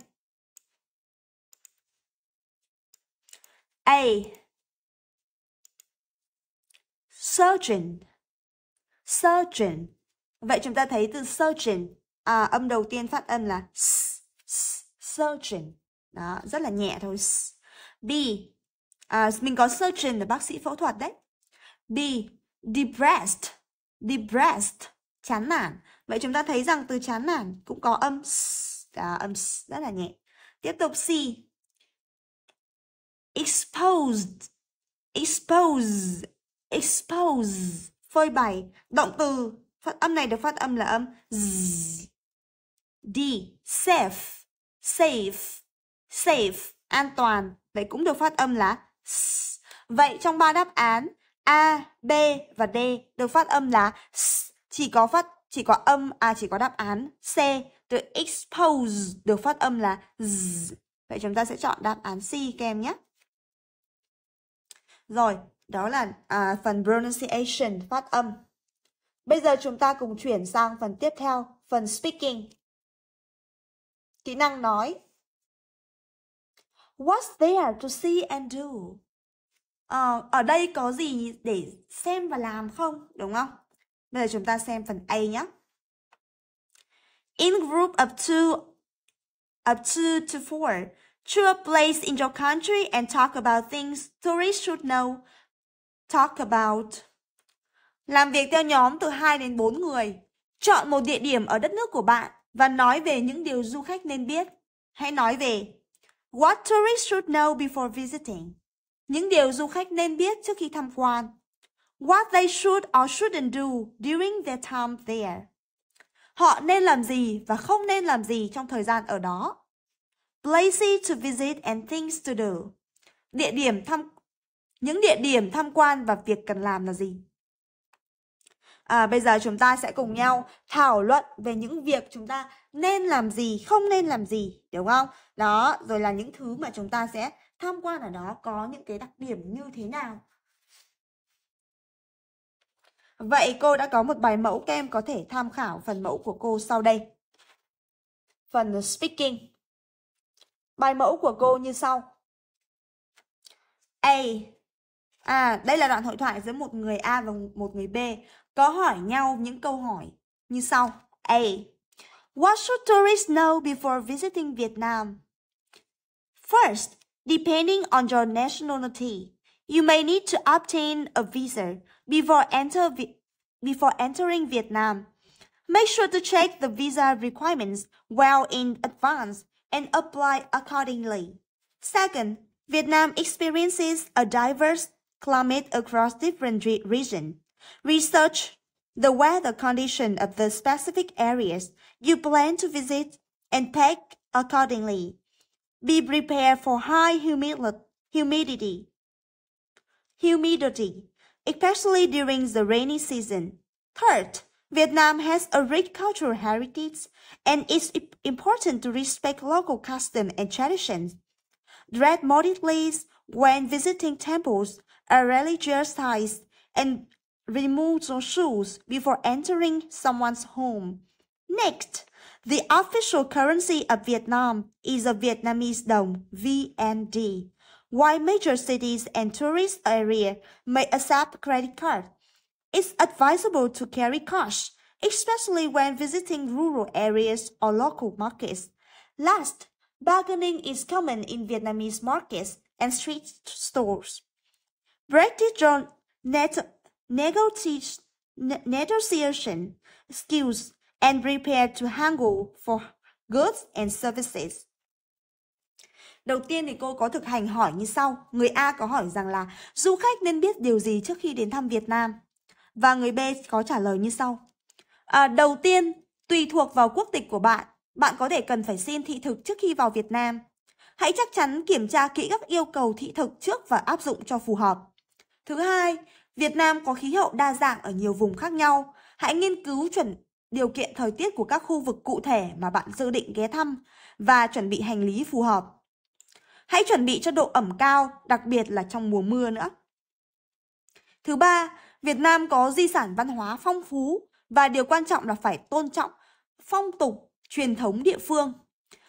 A. Surgeon. Surgeon. Vậy chúng ta thấy từ surgeon, à, âm đầu tiên phát âm là s, s, surgeon. Đó, rất là nhẹ thôi. S. B. À, mình có surgeon là bác sĩ phẫu thuật đấy. B. Depressed. Depressed. Chán nản. Vậy chúng ta thấy rằng từ chán nản cũng có âm s uh, âm rất là nhẹ tiếp tục C exposed expose expose phơi bày động từ phát âm này được phát âm là âm z d safe safe safe an toàn vậy cũng được phát âm là s. vậy trong ba đáp án a b và d được phát âm là s. chỉ có phát chỉ có âm à chỉ có đáp án c từ expose được phát âm là z. Vậy chúng ta sẽ chọn đáp án C các em nhé. Rồi, đó là à, phần pronunciation phát âm. Bây giờ chúng ta cùng chuyển sang phần tiếp theo, phần speaking. Kỹ năng nói. What's there to see and do? À, ở đây có gì để xem và làm không? Đúng không? Bây giờ chúng ta xem phần A nhé in group of two of two to four to a place in your country and talk about things tourists should know. Talk about. Làm việc theo nhóm từ 2 đến 4 người. Chọn một địa điểm ở đất nước của bạn và nói về những điều du khách nên biết. Hãy nói về What tourists should know before visiting. Những điều du khách nên biết trước khi tham quan. What they should or shouldn't do during their time there họ nên làm gì và không nên làm gì trong thời gian ở đó. Places to visit and things to do. Địa điểm thăm những địa điểm tham quan và việc cần làm là gì? À, bây giờ chúng ta sẽ cùng nhau thảo luận về những việc chúng ta nên làm gì, không nên làm gì, đúng không? Đó, rồi là những thứ mà chúng ta sẽ tham quan ở đó có những cái đặc điểm như thế nào Vậy cô đã có một bài mẫu kem có thể tham khảo phần mẫu của cô sau đây. Phần speaking. Bài mẫu của cô như sau. A. À, đây là đoạn hội thoại giữa một người A và một người B. Có hỏi nhau những câu hỏi như sau. A. What should tourists know before visiting Vietnam? First, depending on your nationality, you may need to obtain a visa before, enter, before entering Vietnam. Make sure to check the visa requirements well in advance and apply accordingly. Second, Vietnam experiences a diverse climate across different re regions. Research the weather condition of the specific areas you plan to visit and pack accordingly. Be prepared for high humidity, humidity, especially during the rainy season. Third, Vietnam has a rich cultural heritage, and it's important to respect local customs and traditions. Dress modestly when visiting temples are religious sites and remove your shoes before entering someone's home. Next, the official currency of Vietnam is the Vietnamese đồng, VND why major cities and tourist areas may accept credit card. It's advisable to carry cash, especially when visiting rural areas or local markets. Last, bargaining is common in Vietnamese markets and street stores. Breakdown negotiation skills and prepare to haggle for goods and services. Đầu tiên thì cô có thực hành hỏi như sau. Người A có hỏi rằng là du khách nên biết điều gì trước khi đến thăm Việt Nam? Và người B có trả lời như sau. À, đầu tiên, tùy thuộc vào quốc tịch của bạn, bạn có thể cần phải xin thị thực trước khi vào Việt Nam. Hãy chắc chắn kiểm tra kỹ các yêu cầu thị thực trước và áp dụng cho phù hợp. Thứ hai, Việt Nam có khí hậu đa dạng ở nhiều vùng khác nhau. Hãy nghiên cứu chuẩn điều kiện thời tiết của các khu vực cụ thể mà bạn dự định ghé thăm và chuẩn bị hành lý phù hợp. Hãy chuẩn bị cho độ ẩm cao, đặc biệt là trong mùa mưa nữa. Thứ ba, Việt Nam có di sản văn hóa phong phú và điều quan trọng là phải tôn trọng phong tục, truyền thống địa phương.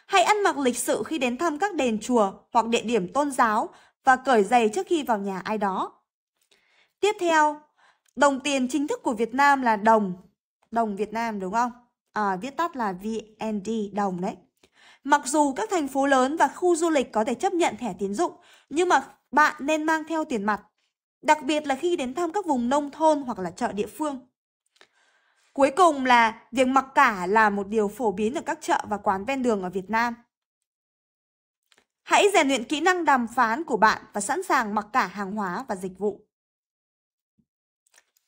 Hãy ăn mặc lịch sự khi đến thăm các đền chùa hoặc địa điểm tôn giáo và cởi giày trước khi vào nhà ai đó. Tiếp theo, đồng tiền chính thức của Việt Nam là đồng. Đồng Việt Nam đúng không? À, viết tắt là VND, đồng đấy. Mặc dù các thành phố lớn và khu du lịch có thể chấp nhận thẻ tiến dụng, nhưng mà bạn nên mang theo tiền mặt, đặc biệt là khi đến thăm các vùng nông thôn hoặc là chợ địa phương. Cuối cùng là việc mặc cả là một điều phổ biến ở các chợ và quán ven đường ở Việt Nam. Hãy rèn luyện kỹ năng đàm phán của bạn và sẵn sàng mặc cả hàng hóa và dịch vụ.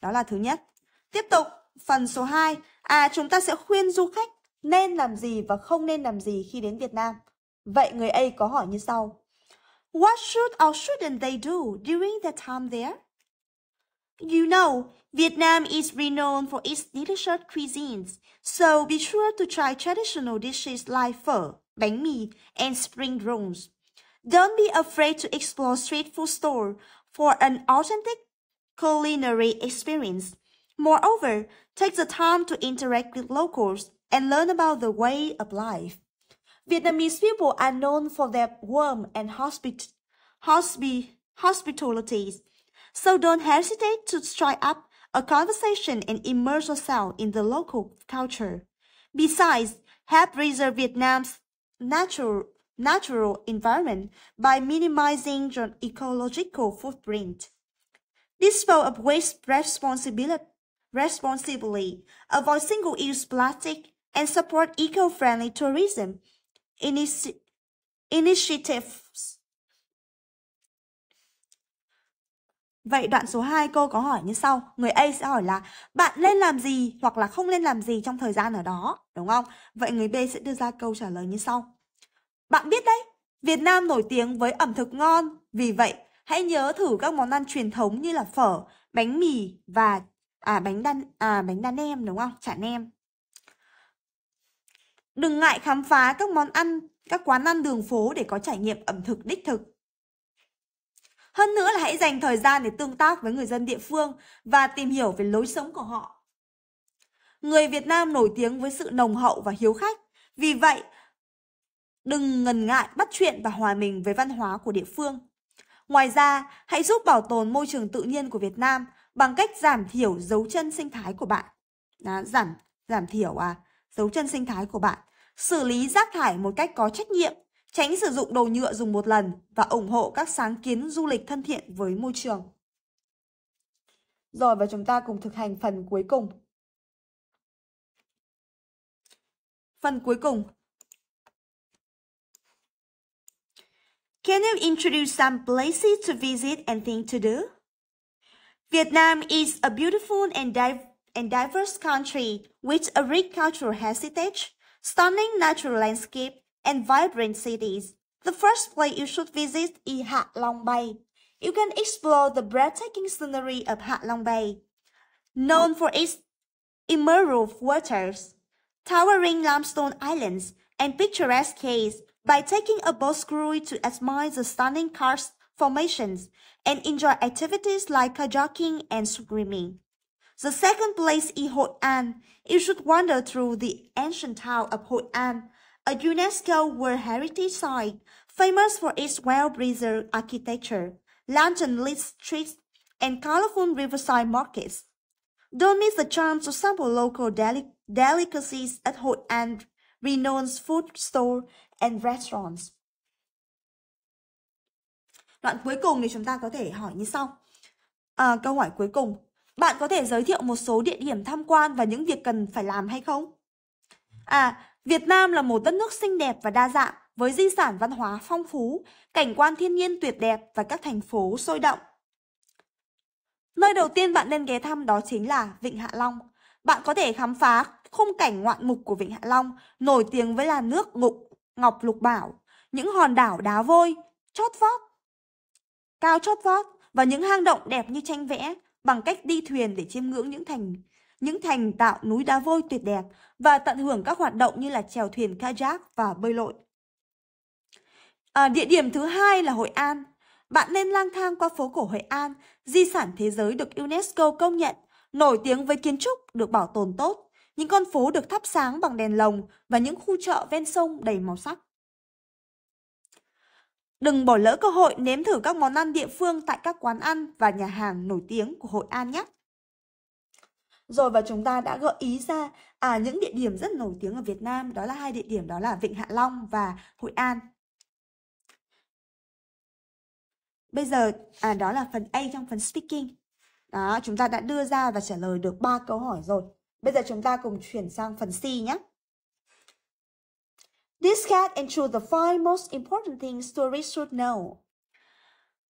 Đó là thứ nhất. Tiếp tục, phần số 2, à chúng ta sẽ khuyên du khách nên làm gì và không nên làm gì khi đến Việt Nam. Vậy người A có hỏi như sau. What should or shouldn't they do during their time there? You know, Vietnam is renowned for its delicious cuisines, so be sure to try traditional dishes like pho, bánh mì, and spring rolls. Don't be afraid to explore street food stores for an authentic culinary experience. Moreover, take the time to interact with locals and learn about the way of life. Vietnamese people are known for their warm and hospit, hospi hospitalities, so don't hesitate to strike up a conversation and immerse yourself in the local culture. Besides, help preserve Vietnam's natural, natural environment by minimizing your ecological footprint. Dispose of waste responsibility, responsibly. Avoid single-use plastic and support eco-friendly tourism initi initiatives. Vậy đoạn số 2 cô có hỏi như sau. Người A sẽ hỏi là bạn nên làm gì hoặc là không nên làm gì trong thời gian ở đó, đúng không? Vậy người B sẽ đưa ra câu trả lời như sau. Bạn biết đấy, Việt Nam nổi tiếng với ẩm thực ngon, vì vậy hãy nhớ thử các món ăn truyền thống như là phở, bánh mì và à bánh đan à bánh đan nem đúng không? Chả nem. Đừng ngại khám phá các món ăn, các quán ăn đường phố để có trải nghiệm ẩm thực đích thực. Hơn nữa là hãy dành thời gian để tương tác với người dân địa phương và tìm hiểu về lối sống của họ. Người Việt Nam nổi tiếng với sự nồng hậu và hiếu khách, vì vậy đừng ngần ngại bắt chuyện và hòa mình với văn hóa của địa phương. Ngoài ra, hãy giúp bảo tồn môi trường tự nhiên của Việt Nam bằng cách giảm thiểu dấu chân sinh thái của bạn. Đó, giảm giảm thiểu à dấu chân sinh thái của bạn, xử lý rác thải một cách có trách nhiệm, tránh sử dụng đồ nhựa dùng một lần và ủng hộ các sáng kiến du lịch thân thiện với môi trường. Rồi và chúng ta cùng thực hành phần cuối cùng. Phần cuối cùng. Can you introduce some places to visit and things to do? Vietnam is a beautiful and diverse and diverse country with a rich cultural heritage, stunning natural landscape, and vibrant cities. The first place you should visit is Hạ Long Bay. You can explore the breathtaking scenery of Hạ Long Bay, known for its emerald waters, towering limestone islands, and picturesque caves by taking a boat cruise to admire the stunning karst formations and enjoy activities like kayaking and swimming. The second place is Hội An. You should wander through the ancient town of Hội An, a UNESCO World Heritage Site famous for its well-preserved architecture, lantern-lit streets, and colorful riverside markets. Don't miss the chance to sample local deli delicacies at Hội An, renowned food store and restaurants. Đoạn cuối cùng thì chúng ta có thể hỏi như sau. À, câu hỏi cuối cùng Bạn có thể giới thiệu một số địa điểm tham quan và những việc cần phải làm hay không? À, Việt Nam là một đất nước xinh đẹp và đa dạng với di sản văn hóa phong phú, cảnh quan thiên nhiên tuyệt đẹp và các thành phố sôi động. Nơi đầu tiên bạn nên ghé thăm đó chính là Vịnh Hạ Long. Bạn có thể khám phá khung cảnh ngoạn mục của Vịnh Hạ Long, nổi tiếng với là nước ngục, ngọc lục bảo, những hòn đảo đá vôi, chót vót, cao chót vót và những hang động đẹp như tranh vẽ bằng cách đi thuyền để chiêm ngưỡng những thành những thành tạo núi đá vôi tuyệt đẹp và tận hưởng các hoạt động như là chèo thuyền kayak và bơi lội. À, địa điểm thứ hai là Hội An. Bạn nên lang thang qua phố cổ Hội An, di sản thế giới được UNESCO công nhận, nổi tiếng với kiến trúc được bảo tồn tốt, những con phố được thắp sáng bằng đèn lồng và những khu chợ ven sông đầy màu sắc. Đừng bỏ lỡ cơ hội nếm thử các món ăn địa phương tại các quán ăn và nhà hàng nổi tiếng của Hội An nhé. Rồi và chúng ta đã gợi ý ra à, những địa điểm rất nổi tiếng ở Việt Nam, đó là hai địa điểm đó là Vịnh Hạ Long và Hội An. Bây giờ à, đó là phần A trong phần speaking. Đó, chúng ta đã đưa ra và trả lời được ba câu hỏi rồi. Bây giờ chúng ta cùng chuyển sang phần C nhé. This cat and the five most important things tourists should know.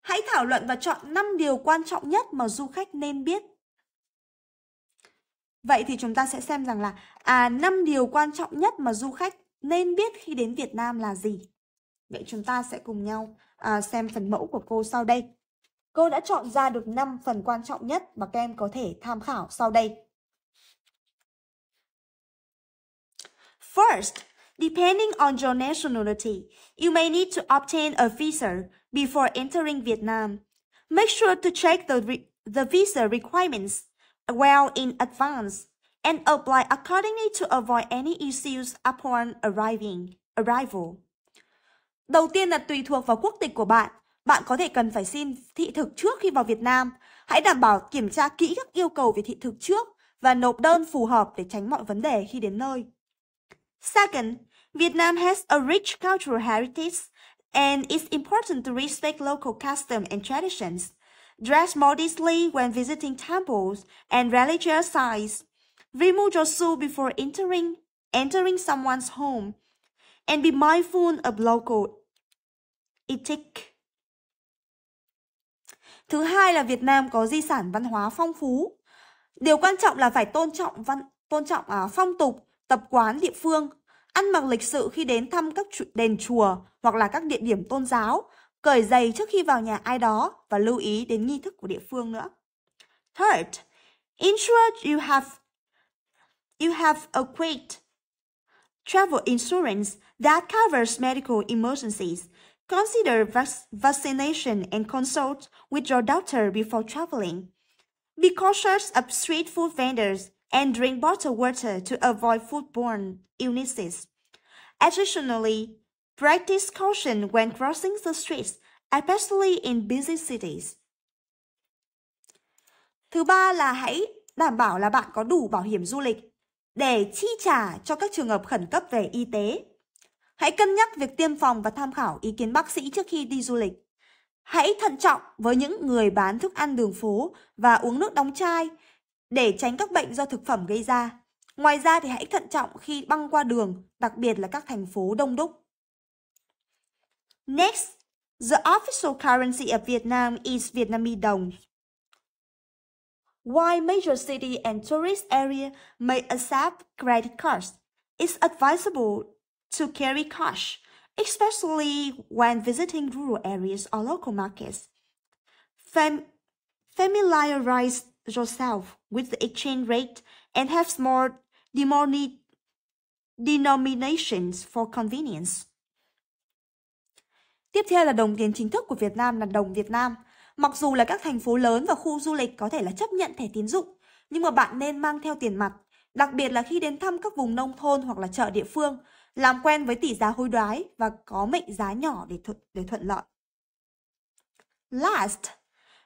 Hãy thảo luận và chọn 5 điều quan trọng nhất mà du khách nên biết. Vậy thì chúng ta sẽ xem rằng là à 5 điều quan trọng nhất mà du khách nên biết khi đến Việt Nam là gì. Vậy chúng ta sẽ cùng nhau à, xem phần mẫu của cô sau đây. Cô đã chọn ra được 5 phần quan trọng nhất mà các em có thể tham khảo sau đây. First, Depending on your nationality, you may need to obtain a visa before entering Vietnam. Make sure to check the, the visa requirements well in advance and apply accordingly to avoid any issues upon arriving, arrival. Đầu tiên là tùy thuộc vào quốc tịch của bạn. Bạn có thể cần phải xin thị thực trước khi vào Việt Nam. Hãy đảm bảo kiểm tra kỹ các yêu cầu về thị thực trước và nộp đơn phù hợp để tránh mọi vấn đề khi đến nơi. Second, Vietnam has a rich cultural heritage, and it's important to respect local customs and traditions. Dress modestly when visiting temples and religious sites. Remove your shoe before entering, entering someone's home, and be mindful of local etiquette. Thứ hai là Việt Nam có di sản văn hóa phong phú. Điều quan trọng là phải tôn trọng văn tôn trọng à, phong tục, tập quán địa phương, ăn mặc lịch sự khi đến thăm các đền chùa hoặc là các địa điểm tôn giáo, cởi giày trước khi vào nhà ai đó và lưu ý đến nghi thức của địa phương nữa. Third, ensure you have you have a great travel insurance that covers medical emergencies. Consider vaccination and consult with your doctor before traveling. Be cautious of street food vendors and drink bottled water to avoid foodborne illnesses. Additionally, practice caution when crossing the streets, especially in busy cities. Thứ ba là hãy đảm bảo là bạn có đủ bảo hiểm du lịch để chi trả cho các trường hợp khẩn cấp về y tế. Hãy cân nhắc việc tiêm phòng và tham khảo ý kiến bác sĩ trước khi đi du lịch. Hãy thận trọng với những người bán thức ăn đường phố và uống nước đóng chai để tránh các bệnh do thực phẩm gây ra. Ngoài ra thì hãy thận trọng khi băng qua đường, đặc biệt là các thành phố đông đúc. Next, the official currency of Vietnam is Vietnamese đồng. While major city and tourist area may accept credit cards, it's advisable to carry cash, especially when visiting rural areas or local markets. Fam familiarize yourself with the exchange rate and have small denominations for convenience. Tiếp theo là đồng tiền chính thức của Việt Nam là đồng Việt Nam. Mặc dù là các thành phố lớn và khu du lịch có thể là chấp nhận thẻ tín dụng, nhưng mà bạn nên mang theo tiền mặt, đặc biệt là khi đến thăm các vùng nông thôn hoặc là chợ địa phương, làm quen với tỷ giá hối đoái và có mệnh giá nhỏ để thuận, để thuận lợi. Last,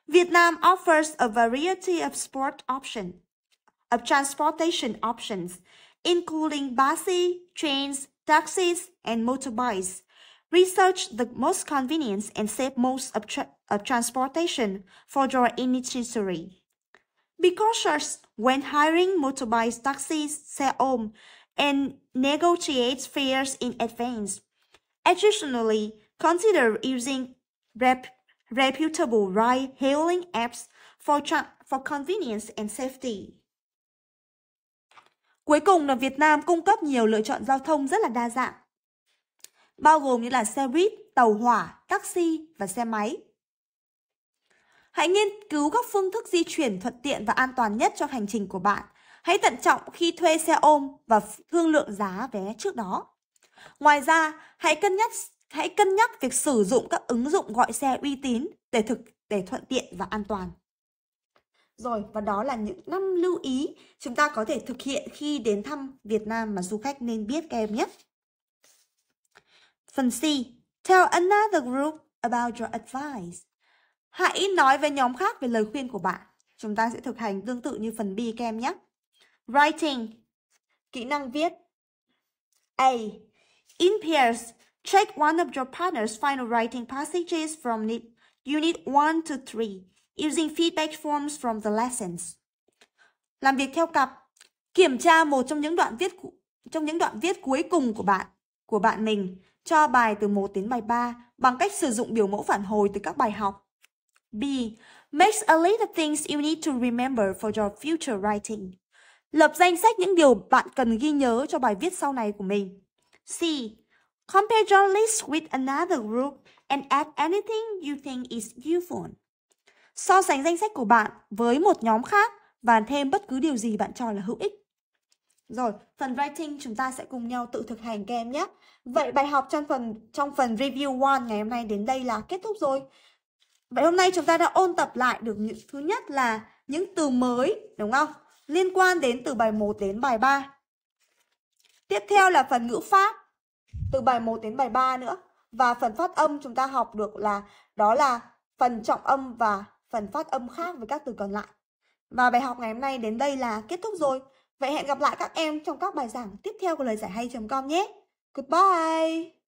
Việt Nam offers a variety of sport options of transportation options, including buses, trains, taxis, and motorbikes. Research the most convenient and safe modes of, tra of transportation for your initiatory. Be cautious when hiring motorbikes, taxis, sell home, and negotiate fares in advance. Additionally, consider using rep reputable ride-hailing apps for, for convenience and safety. Cuối cùng là Việt Nam cung cấp nhiều lựa chọn giao thông rất là đa dạng, bao gồm như là xe buýt, tàu hỏa, taxi và xe máy. Hãy nghiên cứu các phương thức di chuyển thuận tiện và an toàn nhất cho hành trình của bạn. Hãy thận trọng khi thuê xe ôm và thương lượng giá vé trước đó. Ngoài ra, hãy cân nhắc hãy cân nhắc việc sử dụng các ứng dụng gọi xe uy tín để thực để thuận tiện và an toàn. Rồi, và đó là những năm lưu ý chúng ta có thể thực hiện khi đến thăm Việt Nam mà du khách nên biết các em nhé. Phần C, tell another group about your advice. Hãy nói với nhóm khác về lời khuyên của bạn. Chúng ta sẽ thực hành tương tự như phần B các em nhé. Writing, kỹ năng viết. A. In pairs, check one of your partner's final writing passages from unit 1 to 3. Using feedback forms from the lessons. Làm việc theo cặp. Kiểm tra một trong những đoạn viết trong những đoạn viết cuối cùng của bạn của bạn mình cho bài từ 1 đến bài 3 bằng cách sử dụng biểu mẫu phản hồi từ các bài học. B. Make a list of things you need to remember for your future writing. Lập danh sách những điều bạn cần ghi nhớ cho bài viết sau này của mình. C. Compare your list with another group and add anything you think is useful. So sánh danh sách của bạn với một nhóm khác và thêm bất cứ điều gì bạn cho là hữu ích. Rồi, phần writing chúng ta sẽ cùng nhau tự thực hành các nhé. Vậy bài học trong phần trong phần review one ngày hôm nay đến đây là kết thúc rồi. Vậy hôm nay chúng ta đã ôn tập lại được những thứ nhất là những từ mới, đúng không? Liên quan đến từ bài 1 đến bài 3. Tiếp theo là phần ngữ pháp từ bài 1 đến bài 3 nữa. Và phần phát âm chúng ta học được là đó là phần trọng âm và phần phát âm khác với các từ còn lại. Và bài học ngày hôm nay đến đây là kết thúc rồi. Vậy hẹn gặp lại các em trong các bài giảng tiếp theo của lời giải hay.com nhé. Goodbye!